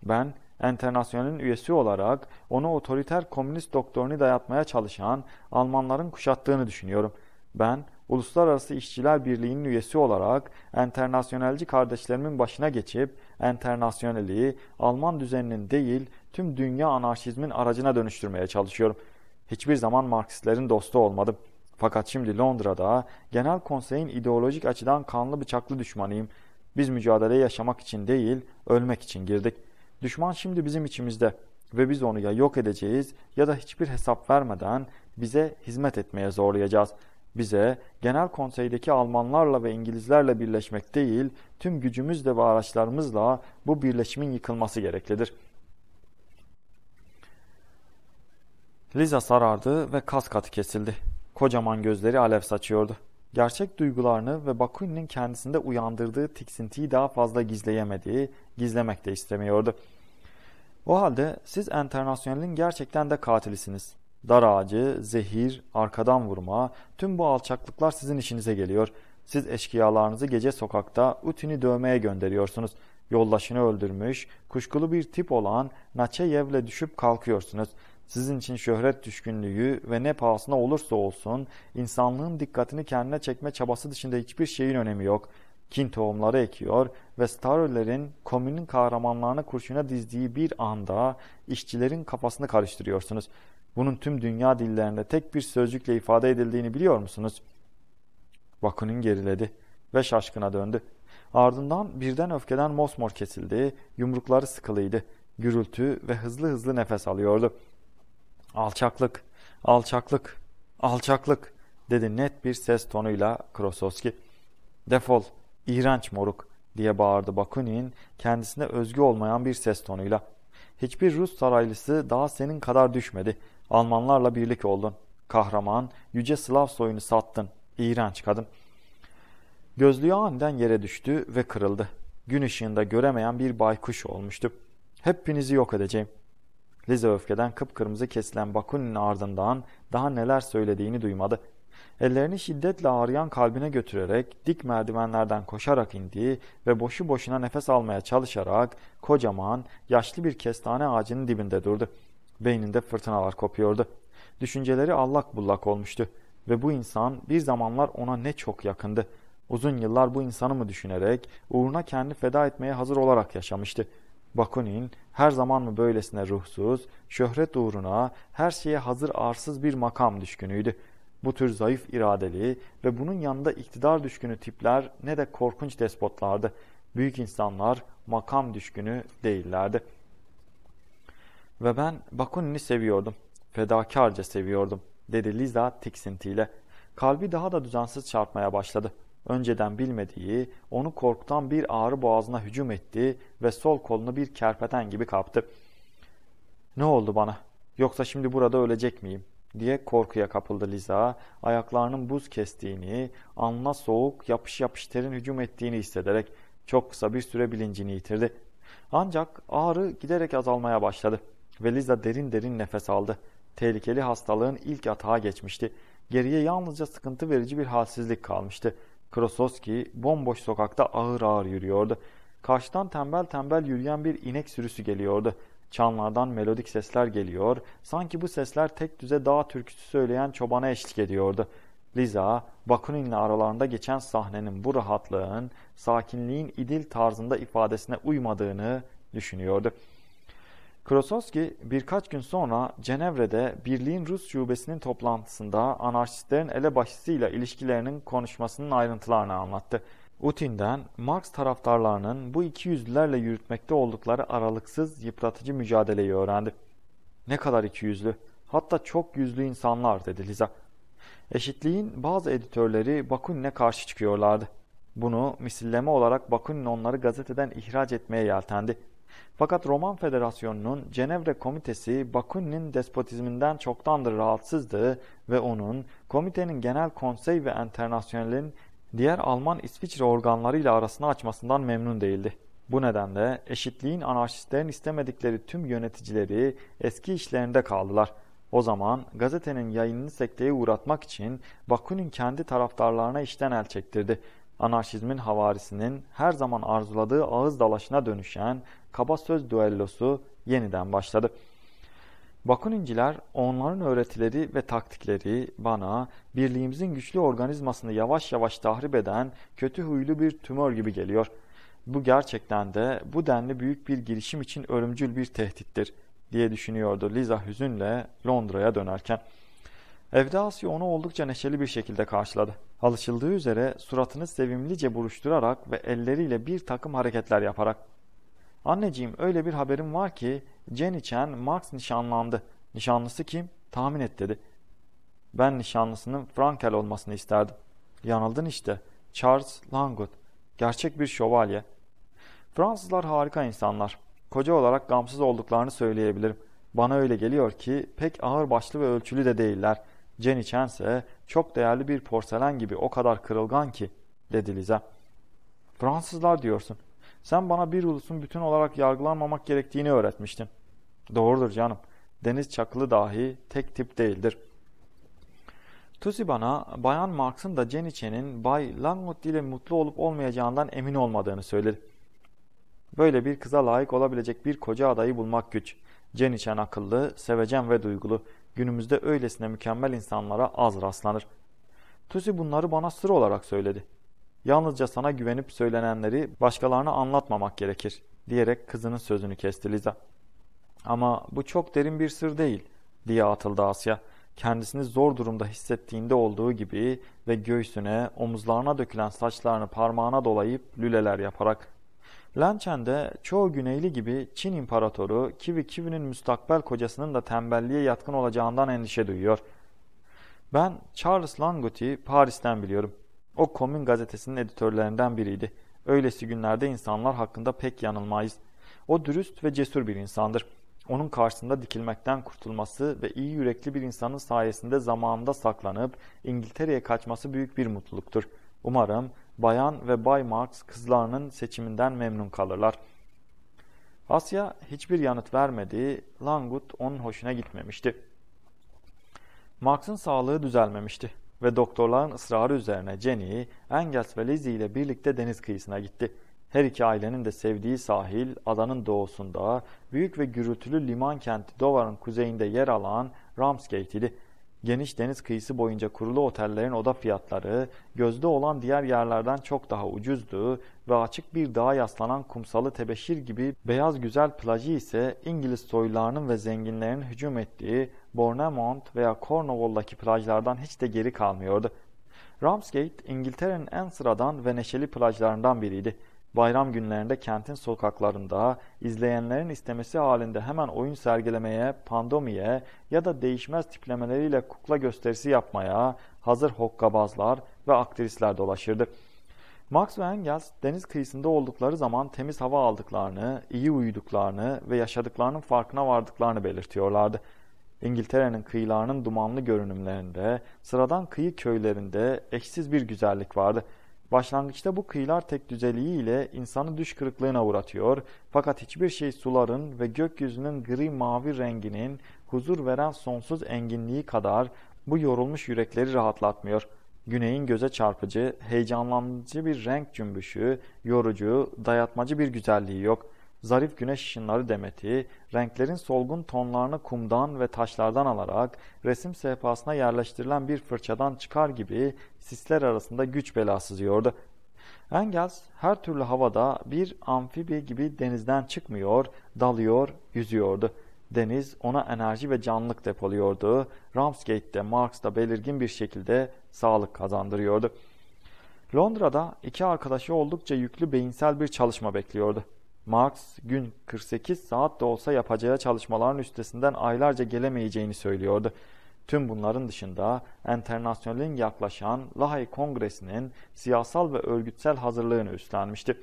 Ben Enternasyonel'in üyesi olarak onu otoriter komünist doktorunu dayatmaya çalışan Almanların kuşattığını düşünüyorum. Ben Uluslararası İşçiler Birliği'nin üyesi olarak enternasyonelci kardeşlerimin başına geçip enternasyoneli Alman düzeninin değil tüm dünya anarşizmin aracına dönüştürmeye çalışıyorum. Hiçbir zaman Marksistlerin dostu olmadım.'' Fakat şimdi Londra'da genel konseyin ideolojik açıdan kanlı bıçaklı düşmanıyım. Biz mücadele yaşamak için değil, ölmek için girdik. Düşman şimdi bizim içimizde ve biz onu ya yok edeceğiz ya da hiçbir hesap vermeden bize hizmet etmeye zorlayacağız. Bize genel konseydeki Almanlarla ve İngilizlerle birleşmek değil, tüm gücümüzle ve araçlarımızla bu birleşimin yıkılması gereklidir. Liza sarardı ve kas katı kesildi. Kocaman gözleri alev saçıyordu. Gerçek duygularını ve Bakunin'in kendisinde uyandırdığı tiksintiyi daha fazla gizleyemediği, gizlemek de istemiyordu. O halde siz enternasyonelin gerçekten de katilisiniz. Dar ağacı, zehir, arkadan vurma, tüm bu alçaklıklar sizin işinize geliyor. Siz eşkıyalarınızı gece sokakta Utin'i dövmeye gönderiyorsunuz. Yoldaşını öldürmüş, kuşkulu bir tip olan Naçeyev'le düşüp kalkıyorsunuz.'' Sizin için şöhret düşkünlüğü ve ne pahasına olursa olsun insanlığın dikkatini kendine çekme çabası dışında hiçbir şeyin önemi yok. Kin tohumları ekiyor ve Starler'in komünün kahramanlarını kurşuna dizdiği bir anda işçilerin kafasını karıştırıyorsunuz. Bunun tüm dünya dillerinde tek bir sözcükle ifade edildiğini biliyor musunuz? Vakun'un geriledi ve şaşkına döndü. Ardından birden öfkeden mosmor kesildi, yumrukları sıkılıydı. Gürültü ve hızlı hızlı nefes alıyordu. Alçaklık, alçaklık, alçaklık dedi net bir ses tonuyla Krososki. Defol, iğrenç moruk diye bağırdı Bakunin kendisine özgü olmayan bir ses tonuyla. Hiçbir Rus saraylısı daha senin kadar düşmedi. Almanlarla birlik oldun. Kahraman, yüce Slav soyunu sattın. İğrenç kadın. Gözlüğü aniden yere düştü ve kırıldı. Gün ışığında göremeyen bir baykuş olmuştu. Hepinizi yok edeceğim.'' Lize öfkeden kıpkırmızı kesilen Bakun'un ardından daha neler söylediğini duymadı. Ellerini şiddetle ağrıyan kalbine götürerek dik merdivenlerden koşarak indiği ve boşu boşuna nefes almaya çalışarak kocaman, yaşlı bir kestane ağacının dibinde durdu. Beyninde fırtınalar kopuyordu. Düşünceleri allak bullak olmuştu ve bu insan bir zamanlar ona ne çok yakındı. Uzun yıllar bu insanı mı düşünerek, uğruna kendi feda etmeye hazır olarak yaşamıştı. Bakunin her zaman mı böylesine ruhsuz, şöhret uğruna her şeye hazır arsız bir makam düşkünüydü. Bu tür zayıf iradeli ve bunun yanında iktidar düşkünü tipler ne de korkunç despotlardı. Büyük insanlar makam düşkünü değillerdi. Ve ben Bakunin'i seviyordum. Fedakarca seviyordum, dedi Liza tiksintiyle. Kalbi daha da düzensiz çarpmaya başladı. Önceden bilmediği, onu korkutan bir ağrı boğazına hücum etti ve sol kolunu bir kerpeten gibi kaptı. ''Ne oldu bana? Yoksa şimdi burada ölecek miyim?'' diye korkuya kapıldı Liza. Ayaklarının buz kestiğini, alnına soğuk yapış yapış terin hücum ettiğini hissederek çok kısa bir süre bilincini yitirdi. Ancak ağrı giderek azalmaya başladı ve Liza derin derin nefes aldı. Tehlikeli hastalığın ilk atağa geçmişti. Geriye yalnızca sıkıntı verici bir halsizlik kalmıştı. Krasoski bomboş sokakta ağır ağır yürüyordu. Karşıdan tembel tembel yürüyen bir inek sürüsü geliyordu. Çanlardan melodik sesler geliyor. Sanki bu sesler tek düze dağ türküsü söyleyen çobana eşlik ediyordu. Liza, Bakunin'le aralarında geçen sahnenin bu rahatlığın, sakinliğin idil tarzında ifadesine uymadığını düşünüyordu. Krosowski birkaç gün sonra Cenevre'de birliğin Rus şubesinin toplantısında anarşistlerin elebaşısıyla ilişkilerinin konuşmasının ayrıntılarını anlattı. Utin'den Marx taraftarlarının bu iki yüzlülerle yürütmekte oldukları aralıksız yıpratıcı mücadeleyi öğrendi. Ne kadar iki yüzlü, hatta çok yüzlü insanlar dedi Liza. Eşitliğin bazı editörleri Bakunin'e karşı çıkıyorlardı. Bunu misilleme olarak Bakunin onları gazeteden ihraç etmeye yeltendi. Fakat Roman Federasyonu'nun Cenevre Komitesi Bakunin'in despotizminden çoktandır rahatsızdı ve onun komitenin genel konsey ve enternasyonelin diğer Alman İsviçre organlarıyla arasını açmasından memnun değildi. Bu nedenle eşitliğin anarşistlerin istemedikleri tüm yöneticileri eski işlerinde kaldılar. O zaman gazetenin yayınını sekteye uğratmak için Bakunin kendi taraftarlarına işten el çektirdi anarşizmin havarisinin her zaman arzuladığı ağız dalaşına dönüşen kaba söz düellosu yeniden başladı. Bakuninciler onların öğretileri ve taktikleri bana birliğimizin güçlü organizmasını yavaş yavaş tahrip eden kötü huylu bir tümör gibi geliyor. Bu gerçekten de bu denli büyük bir girişim için ölümcül bir tehdittir diye düşünüyordu Liza hüzünle Londra'ya dönerken. Evde Asya onu oldukça neşeli bir şekilde karşıladı. Alışıldığı üzere suratını sevimlice buruşturarak ve elleriyle bir takım hareketler yaparak. Anneciğim öyle bir haberim var ki Jenny Chen Max nişanlandı. Nişanlısı kim? Tahmin et dedi. Ben nişanlısının Frankel olmasını isterdim. Yanıldın işte. Charles Langwood. Gerçek bir şövalye. Fransızlar harika insanlar. Koca olarak gamsız olduklarını söyleyebilirim. Bana öyle geliyor ki pek ağır başlı ve ölçülü de değiller. Jenny Chen çok değerli bir porselen gibi o kadar kırılgan ki dedi Liza. Fransızlar diyorsun. Sen bana bir ulusun bütün olarak yargılanmamak gerektiğini öğretmiştin. Doğrudur canım. Deniz çakılı dahi tek tip değildir. Tusi bana Bayan Marksın da Jenny Chen'in Bay Langmut ile mutlu olup olmayacağından emin olmadığını söyledi. Böyle bir kıza layık olabilecek bir koca adayı bulmak güç. Jenny Chen akıllı, sevecen ve duygulu. Günümüzde öylesine mükemmel insanlara az rastlanır. Tusi bunları bana sır olarak söyledi. Yalnızca sana güvenip söylenenleri başkalarına anlatmamak gerekir diyerek kızının sözünü kesti Liza. Ama bu çok derin bir sır değil diye atıldı Asya. Kendisini zor durumda hissettiğinde olduğu gibi ve göğsüne, omuzlarına dökülen saçlarını parmağına dolayıp lüleler yaparak Lançen'de çoğu güneyli gibi Çin imparatoru Kivi Kivi'nin müstakbel kocasının da tembelliğe yatkın olacağından endişe duyuyor. Ben Charles Langot'i Paris'ten biliyorum. O Komün gazetesinin editörlerinden biriydi. Öylesi günlerde insanlar hakkında pek yanılmayız. O dürüst ve cesur bir insandır. Onun karşısında dikilmekten kurtulması ve iyi yürekli bir insanın sayesinde zamanında saklanıp İngiltere'ye kaçması büyük bir mutluluktur. Umarım bayan ve bay Marx kızlarının seçiminden memnun kalırlar. Asya hiçbir yanıt vermediği Langut onun hoşuna gitmemişti. Marx'ın sağlığı düzelmemişti ve doktorların ısrarı üzerine Jenny, Engels ve Lizzie ile birlikte deniz kıyısına gitti. Her iki ailenin de sevdiği sahil, adanın doğusunda, büyük ve gürültülü liman kenti Dover'ın kuzeyinde yer alan Ramsgate idi. Geniş deniz kıyısı boyunca kurulu otellerin oda fiyatları gözde olan diğer yerlerden çok daha ucuzdu ve açık bir dağa yaslanan kumsalı tebeşir gibi beyaz güzel plajı ise İngiliz soylularının ve zenginlerin hücum ettiği Bournemouth veya Cornwall'daki plajlardan hiç de geri kalmıyordu. Ramsgate, İngiltere'nin en sıradan ve neşeli plajlarından biriydi. Bayram günlerinde kentin sokaklarında izleyenlerin istemesi halinde hemen oyun sergilemeye, pandomiye ya da değişmez tiplemeleriyle kukla gösterisi yapmaya hazır hokkabazlar ve aktrisler dolaşırdı. Max ve Engels deniz kıyısında oldukları zaman temiz hava aldıklarını, iyi uyuduklarını ve yaşadıklarının farkına vardıklarını belirtiyorlardı. İngiltere'nin kıyılarının dumanlı görünümlerinde, sıradan kıyı köylerinde eşsiz bir güzellik vardı.'' Başlangıçta bu kıyılar tek düzeliği ile insanı düş kırıklığına uğratıyor. Fakat hiçbir şey suların ve gökyüzünün gri mavi renginin huzur veren sonsuz enginliği kadar bu yorulmuş yürekleri rahatlatmıyor. Güneyin göze çarpıcı, heyecanlandırıcı bir renk cümbüşü, yorucu, dayatmacı bir güzelliği yok zarif güneş ışınları demeti, renklerin solgun tonlarını kumdan ve taşlardan alarak resim sehpasına yerleştirilen bir fırçadan çıkar gibi sisler arasında güç belası yiyordu. Engels her türlü havada bir amfibi gibi denizden çıkmıyor, dalıyor, yüzüyordu. Deniz ona enerji ve canlılık depoluyordu. Ramsgate'de, Marx'da belirgin bir şekilde sağlık kazandırıyordu. Londra'da iki arkadaşı oldukça yüklü beyinsel bir çalışma bekliyordu. Marx gün 48 saat de olsa yapacağı çalışmaların üstesinden aylarca gelemeyeceğini söylüyordu. Tüm bunların dışında Enternasyonel'in yaklaşan Lahey Kongresi'nin siyasal ve örgütsel hazırlığını üstlenmişti.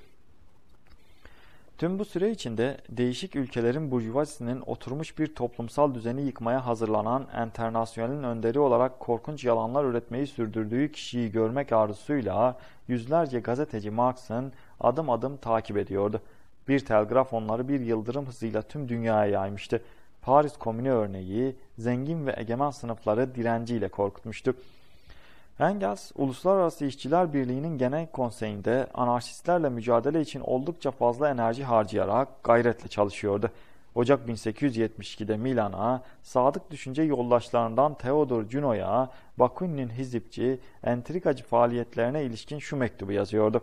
Tüm bu süre içinde değişik ülkelerin burjuvazisinin oturmuş bir toplumsal düzeni yıkmaya hazırlanan enternasyonelin önderi olarak korkunç yalanlar üretmeyi sürdürdüğü kişiyi görmek arzusuyla yüzlerce gazeteci Marx'ın adım adım takip ediyordu. Bir telgraf onları bir yıldırım hızıyla tüm dünyaya yaymıştı. Paris Komünü örneği zengin ve egemen sınıfları direnciyle korkutmuştu. Engels, Uluslararası İşçiler Birliği'nin genel konseyinde anarşistlerle mücadele için oldukça fazla enerji harcayarak gayretle çalışıyordu. Ocak 1872'de Milan'a, sadık düşünce yoldaşlarından Theodor Cuno'ya Bakunin'in hizipçi, entrikacı faaliyetlerine ilişkin şu mektubu yazıyordu.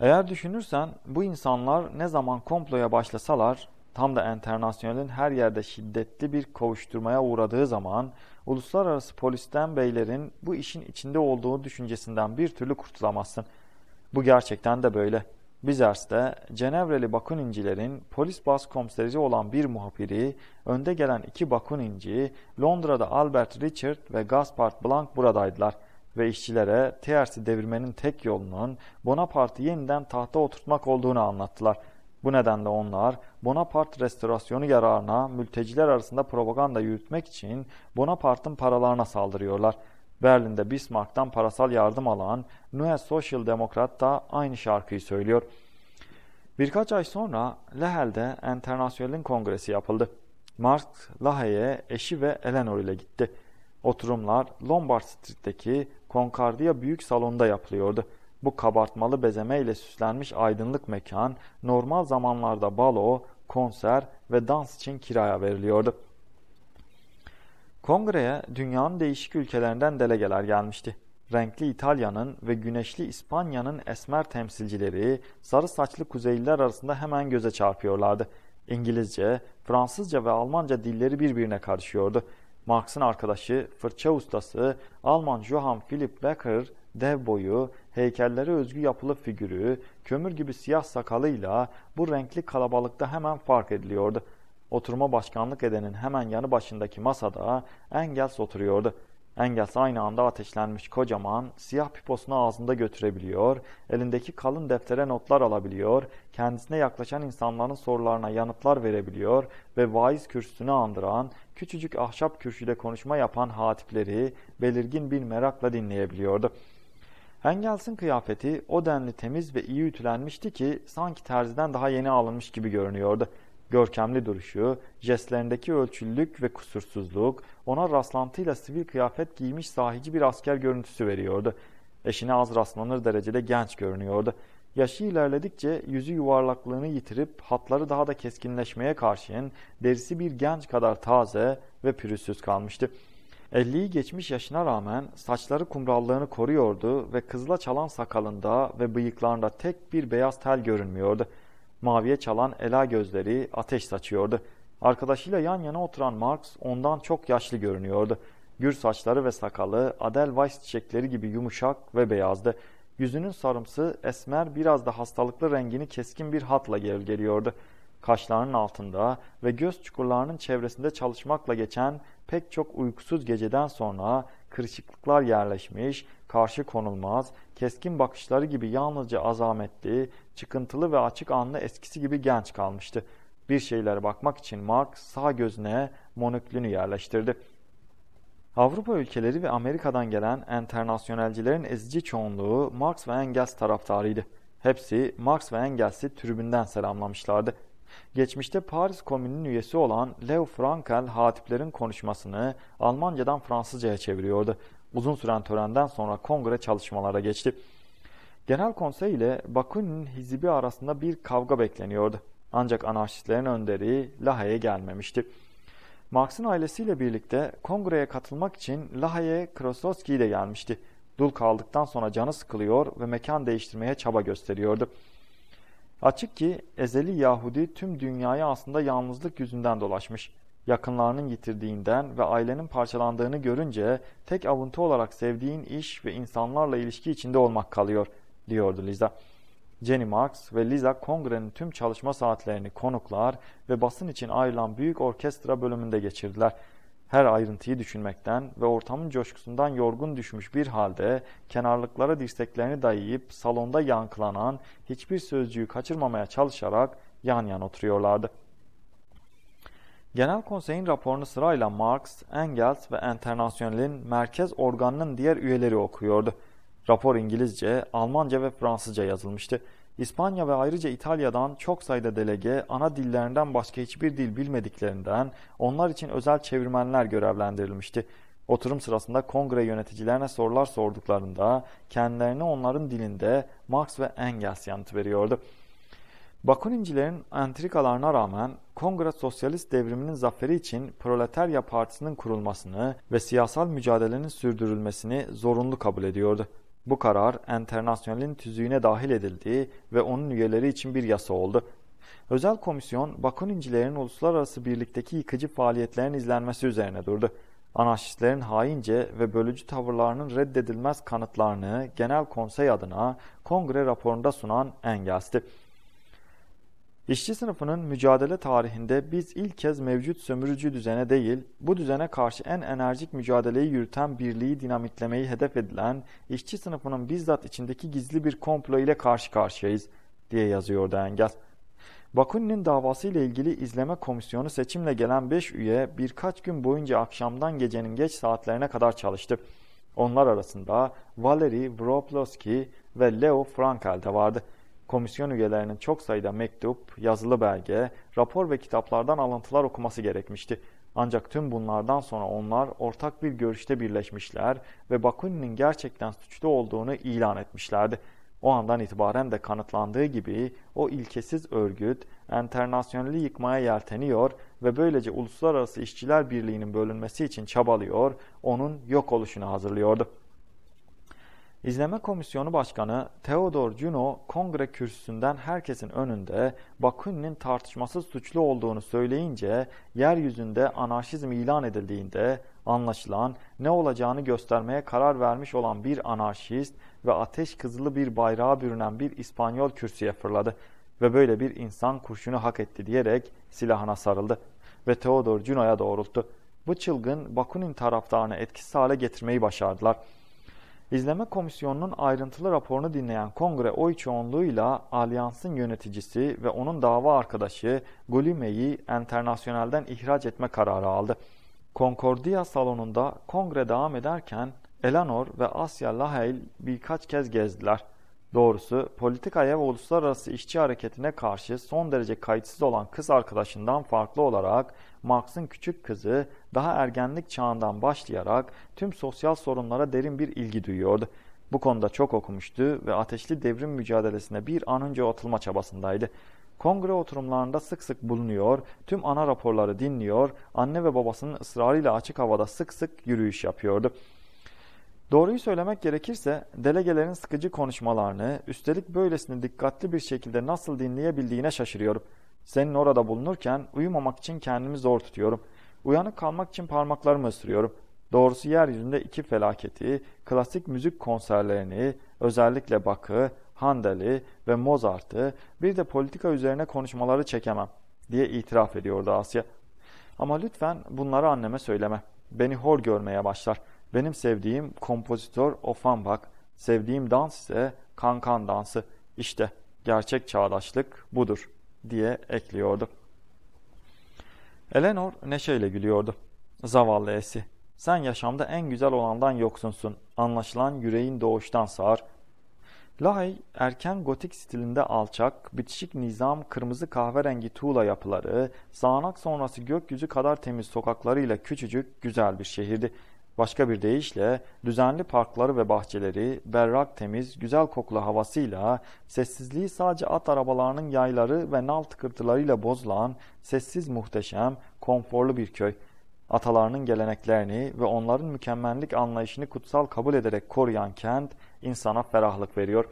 Eğer düşünürsen bu insanlar ne zaman komploya başlasalar tam da enternasyonelin her yerde şiddetli bir kovuşturmaya uğradığı zaman uluslararası polisten beylerin bu işin içinde olduğu düşüncesinden bir türlü kurtulamazsın. Bu gerçekten de böyle. Bizers'te Cenevreli Bakunincilerin polis bas komiseri olan bir muhabiri, önde gelen iki Bakuninci, Londra'da Albert Richard ve Gaspard Blanc buradaydılar ve işçilere TRS'i devirmenin tek yolunun Bonaparte'ı yeniden tahta oturtmak olduğunu anlattılar. Bu nedenle onlar Bonaparte restorasyonu yararına mülteciler arasında propaganda yürütmek için Bonaparte'ın paralarına saldırıyorlar. Berlin'de Bismarck'tan parasal yardım alan Neue Social Demokrat da aynı şarkıyı söylüyor. Birkaç ay sonra Lehel'de Enternasyonel'in kongresi yapıldı. Marx Lahey'e eşi ve Eleanor ile gitti. Oturumlar Lombard Street'teki Konkardiya büyük salonda yapılıyordu. Bu kabartmalı bezeme ile süslenmiş aydınlık mekan, normal zamanlarda balo, konser ve dans için kiraya veriliyordu. Kongreye dünyanın değişik ülkelerinden delegeler gelmişti. Renkli İtalya'nın ve güneşli İspanya'nın esmer temsilcileri sarı saçlı kuzeyliler arasında hemen göze çarpıyorlardı. İngilizce, Fransızca ve Almanca dilleri birbirine karışıyordu. Marx'ın arkadaşı, fırça ustası Alman Johann Philipp Becker dev boyu, heykellere özgü yapılı figürü, kömür gibi siyah sakalıyla bu renkli kalabalıkta hemen fark ediliyordu. Oturma başkanlık edenin hemen yanı başındaki masada Engels oturuyordu. Engels aynı anda ateşlenmiş kocaman, siyah piposunu ağzında götürebiliyor, elindeki kalın deftere notlar alabiliyor, kendisine yaklaşan insanların sorularına yanıtlar verebiliyor ve vaiz kürsüsünü andıran, küçücük ahşap kürsüde konuşma yapan hatipleri belirgin bir merakla dinleyebiliyordu. Engels'in kıyafeti o denli temiz ve iyi ütülenmişti ki sanki terziden daha yeni alınmış gibi görünüyordu.'' görkemli duruşu, jestlerindeki ölçülülük ve kusursuzluk ona rastlantıyla sivil kıyafet giymiş sahici bir asker görüntüsü veriyordu. Eşine az rastlanır derecede genç görünüyordu. Yaşı ilerledikçe yüzü yuvarlaklığını yitirip hatları daha da keskinleşmeye karşın derisi bir genç kadar taze ve pürüzsüz kalmıştı. 50'yi geçmiş yaşına rağmen saçları kumrallığını koruyordu ve kızla çalan sakalında ve bıyıklarında tek bir beyaz tel görünmüyordu.'' Maviye çalan ela gözleri ateş saçıyordu. Arkadaşıyla yan yana oturan Marx ondan çok yaşlı görünüyordu. Gür saçları ve sakalı Adelweiss çiçekleri gibi yumuşak ve beyazdı. Yüzünün sarımsı, esmer biraz da hastalıklı rengini keskin bir hatla gölgeliyordu. Kaşlarının altında ve göz çukurlarının çevresinde çalışmakla geçen pek çok uykusuz geceden sonra kırışıklıklar yerleşmiş, karşı konulmaz, keskin bakışları gibi yalnızca azametli, çıkıntılı ve açık anlı eskisi gibi genç kalmıştı. Bir şeylere bakmak için Mark sağ gözüne monoklünü yerleştirdi. Avrupa ülkeleri ve Amerika'dan gelen enternasyonelcilerin ezici çoğunluğu Marx ve Engels taraftarıydı. Hepsi Marx ve Engels'i tribünden selamlamışlardı. Geçmişte Paris Komünün üyesi olan Leo Frankel hatiplerin konuşmasını Almanca'dan Fransızca'ya çeviriyordu. Uzun süren törenden sonra kongre çalışmalara geçti. Genel konsey ile Bakunin hizibi arasında bir kavga bekleniyordu. Ancak anarşistlerin önderi Lahey'e gelmemişti. Marx'ın ailesiyle birlikte kongreye katılmak için Lahey'e Krasovski de gelmişti. Dul kaldıktan sonra canı sıkılıyor ve mekan değiştirmeye çaba gösteriyordu. Açık ki ezeli Yahudi tüm dünyayı aslında yalnızlık yüzünden dolaşmış. Yakınlarının yitirdiğinden ve ailenin parçalandığını görünce tek avuntu olarak sevdiğin iş ve insanlarla ilişki içinde olmak kalıyor, diyordu Liza. Jenny Marks ve Liza kongrenin tüm çalışma saatlerini konuklar ve basın için ayrılan büyük orkestra bölümünde geçirdiler her ayrıntıyı düşünmekten ve ortamın coşkusundan yorgun düşmüş bir halde kenarlıklara dirseklerini dayayıp salonda yankılanan hiçbir sözcüğü kaçırmamaya çalışarak yan yana oturuyorlardı. Genel konseyin raporunu sırayla Marx, Engels ve Enternasyonel'in merkez organının diğer üyeleri okuyordu. Rapor İngilizce, Almanca ve Fransızca yazılmıştı. İspanya ve ayrıca İtalya'dan çok sayıda delege ana dillerinden başka hiçbir dil bilmediklerinden onlar için özel çevirmenler görevlendirilmişti. Oturum sırasında kongre yöneticilerine sorular sorduklarında kendilerine onların dilinde Marx ve Engels yanıtı veriyordu. Bakunincilerin entrikalarına rağmen Kongre Sosyalist Devrimi'nin zaferi için Proletarya Partisi'nin kurulmasını ve siyasal mücadelenin sürdürülmesini zorunlu kabul ediyordu. Bu karar Enternasyonel'in tüzüğüne dahil edildiği ve onun üyeleri için bir yasa oldu. Özel komisyon Bakun uluslararası birlikteki yıkıcı faaliyetlerin izlenmesi üzerine durdu. Anarşistlerin haince ve bölücü tavırlarının reddedilmez kanıtlarını genel konsey adına kongre raporunda sunan Engels'ti. İşçi sınıfının mücadele tarihinde biz ilk kez mevcut sömürücü düzene değil, bu düzene karşı en enerjik mücadeleyi yürüten birliği dinamitlemeyi hedef edilen işçi sınıfının bizzat içindeki gizli bir komplo ile karşı karşıyayız, diye yazıyor Dengel. Bakunin'in davası ile ilgili izleme komisyonu seçimle gelen 5 üye birkaç gün boyunca akşamdan gecenin geç saatlerine kadar çalıştı. Onlar arasında Valery Vroplovski ve Leo Frankel de vardı.'' komisyon üyelerinin çok sayıda mektup, yazılı belge, rapor ve kitaplardan alıntılar okuması gerekmişti. Ancak tüm bunlardan sonra onlar ortak bir görüşte birleşmişler ve Bakunin'in gerçekten suçlu olduğunu ilan etmişlerdi. O andan itibaren de kanıtlandığı gibi o ilkesiz örgüt enternasyoneli yıkmaya yelteniyor ve böylece Uluslararası İşçiler Birliği'nin bölünmesi için çabalıyor, onun yok oluşunu hazırlıyordu. İzleme Komisyonu Başkanı Theodor Juno, kongre kürsüsünden herkesin önünde Bakunin'in tartışmasız suçlu olduğunu söyleyince, yeryüzünde anarşizm ilan edildiğinde anlaşılan ne olacağını göstermeye karar vermiş olan bir anarşist ve ateş kızılı bir bayrağa bürünen bir İspanyol kürsüye fırladı ve böyle bir insan kurşunu hak etti diyerek silahına sarıldı ve Theodor Juno'ya doğrulttu. Bu çılgın Bakunin taraftarını etkisiz hale getirmeyi başardılar.'' İzleme komisyonunun ayrıntılı raporunu dinleyen kongre oy çoğunluğuyla alyansın yöneticisi ve onun dava arkadaşı Gulime'yi internasyonelden ihraç etme kararı aldı. Concordia salonunda kongre devam ederken Eleanor ve Asya Lahail birkaç kez gezdiler. Doğrusu politikaya ve uluslararası işçi hareketine karşı son derece kayıtsız olan kız arkadaşından farklı olarak Marx'ın küçük kızı daha ergenlik çağından başlayarak tüm sosyal sorunlara derin bir ilgi duyuyordu. Bu konuda çok okumuştu ve ateşli devrim mücadelesine bir an önce atılma çabasındaydı. Kongre oturumlarında sık sık bulunuyor, tüm ana raporları dinliyor, anne ve babasının ısrarıyla açık havada sık sık yürüyüş yapıyordu. Doğruyu söylemek gerekirse delegelerin sıkıcı konuşmalarını üstelik böylesini dikkatli bir şekilde nasıl dinleyebildiğine şaşırıyorum. Senin orada bulunurken uyumamak için kendimi zor tutuyorum. Uyanık kalmak için parmaklarımı ısırıyorum. Doğrusu yeryüzünde iki felaketi, klasik müzik konserlerini, özellikle Bach'ı, Handel'i ve Mozart'ı bir de politika üzerine konuşmaları çekemem diye itiraf ediyordu Asya. Ama lütfen bunları anneme söyleme. Beni hor görmeye başlar.'' Benim sevdiğim kompozitör Offenbach, sevdiğim dans ise kankan dansı. İşte gerçek çağdaşlık budur diye ekliyordu. Eleanor neşeyle gülüyordu. Zavallı Esi, sen yaşamda en güzel olandan yoksunsun. Anlaşılan yüreğin doğuştan sağır. Lahey, erken gotik stilinde alçak, bitişik nizam, kırmızı kahverengi tuğla yapıları, sağanak sonrası gökyüzü kadar temiz sokaklarıyla küçücük, güzel bir şehirdi. Başka bir deyişle düzenli parkları ve bahçeleri berrak temiz, güzel kokulu havasıyla sessizliği sadece at arabalarının yayları ve nal tıkırtılarıyla bozulan sessiz muhteşem, konforlu bir köy. Atalarının geleneklerini ve onların mükemmellik anlayışını kutsal kabul ederek koruyan kent insana ferahlık veriyor.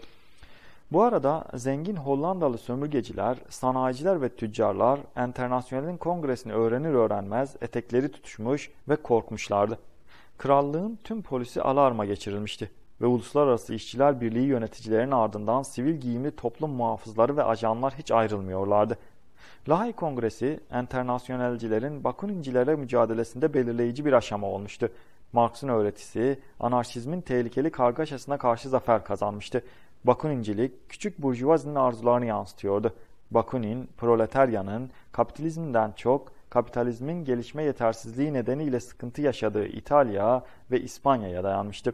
Bu arada zengin Hollandalı sömürgeciler, sanayiciler ve tüccarlar enternasyonelin kongresini öğrenir öğrenmez etekleri tutuşmuş ve korkmuşlardı krallığın tüm polisi alarma geçirilmişti ve Uluslararası İşçiler Birliği yöneticilerinin ardından sivil giyimli toplum muhafızları ve ajanlar hiç ayrılmıyorlardı. Lahey Kongresi, enternasyonelcilerin Bakunincilere mücadelesinde belirleyici bir aşama olmuştu. Marx'ın öğretisi, anarşizmin tehlikeli kargaşasına karşı zafer kazanmıştı. Bakunincilik, küçük burjuvazinin arzularını yansıtıyordu. Bakunin, proletaryanın, kapitalizmden çok kapitalizmin gelişme yetersizliği nedeniyle sıkıntı yaşadığı İtalya ve İspanya'ya dayanmıştı.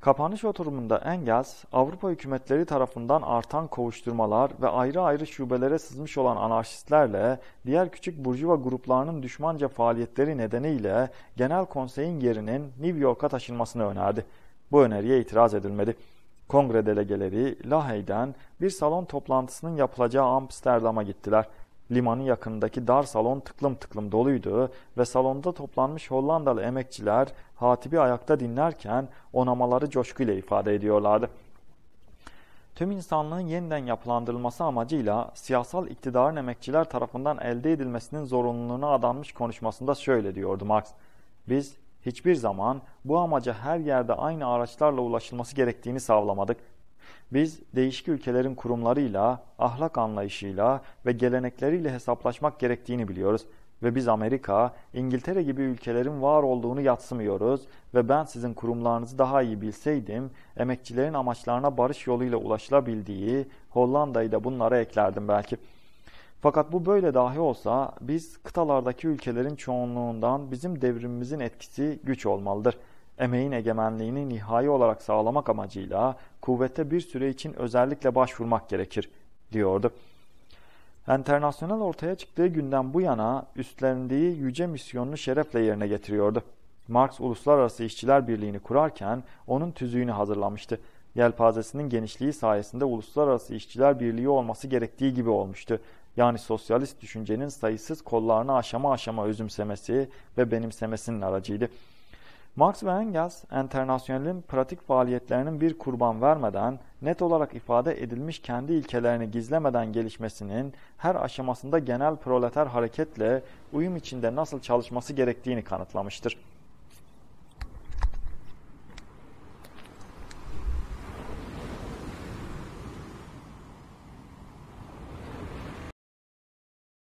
Kapanış oturumunda Engels, Avrupa hükümetleri tarafından artan kovuşturmalar ve ayrı ayrı şubelere sızmış olan anarşistlerle diğer küçük burjuva gruplarının düşmanca faaliyetleri nedeniyle genel konseyin yerinin New York'a taşınmasını önerdi. Bu öneriye itiraz edilmedi. Kongre delegeleri Lahey'den bir salon toplantısının yapılacağı Amsterdam'a gittiler. Limanın yakınındaki dar salon tıklım tıklım doluydu ve salonda toplanmış Hollandalı emekçiler hatibi ayakta dinlerken onamaları coşkuyla ifade ediyorlardı. Tüm insanlığın yeniden yapılandırılması amacıyla siyasal iktidarın emekçiler tarafından elde edilmesinin zorunluluğuna adanmış konuşmasında şöyle diyordu Marx. Biz hiçbir zaman bu amaca her yerde aynı araçlarla ulaşılması gerektiğini savlamadık biz değişik ülkelerin kurumlarıyla, ahlak anlayışıyla ve gelenekleriyle hesaplaşmak gerektiğini biliyoruz. Ve biz Amerika, İngiltere gibi ülkelerin var olduğunu yatsımıyoruz ve ben sizin kurumlarınızı daha iyi bilseydim, emekçilerin amaçlarına barış yoluyla ulaşılabildiği Hollanda'yı da bunlara eklerdim belki.'' Fakat bu böyle dahi olsa biz kıtalardaki ülkelerin çoğunluğundan bizim devrimimizin etkisi güç olmalıdır.'' emeğin egemenliğini nihai olarak sağlamak amacıyla kuvvete bir süre için özellikle başvurmak gerekir, diyordu. Enternasyonel ortaya çıktığı günden bu yana üstlendiği yüce misyonunu şerefle yerine getiriyordu. Marx Uluslararası İşçiler Birliği'ni kurarken onun tüzüğünü hazırlamıştı. Yelpazesinin genişliği sayesinde Uluslararası İşçiler Birliği olması gerektiği gibi olmuştu. Yani sosyalist düşüncenin sayısız kollarını aşama aşama özümsemesi ve benimsemesinin aracıydı. Marx ve Engels, enternasyonelin pratik faaliyetlerinin bir kurban vermeden, net olarak ifade edilmiş kendi ilkelerini gizlemeden gelişmesinin her aşamasında genel proleter hareketle uyum içinde nasıl çalışması gerektiğini kanıtlamıştır.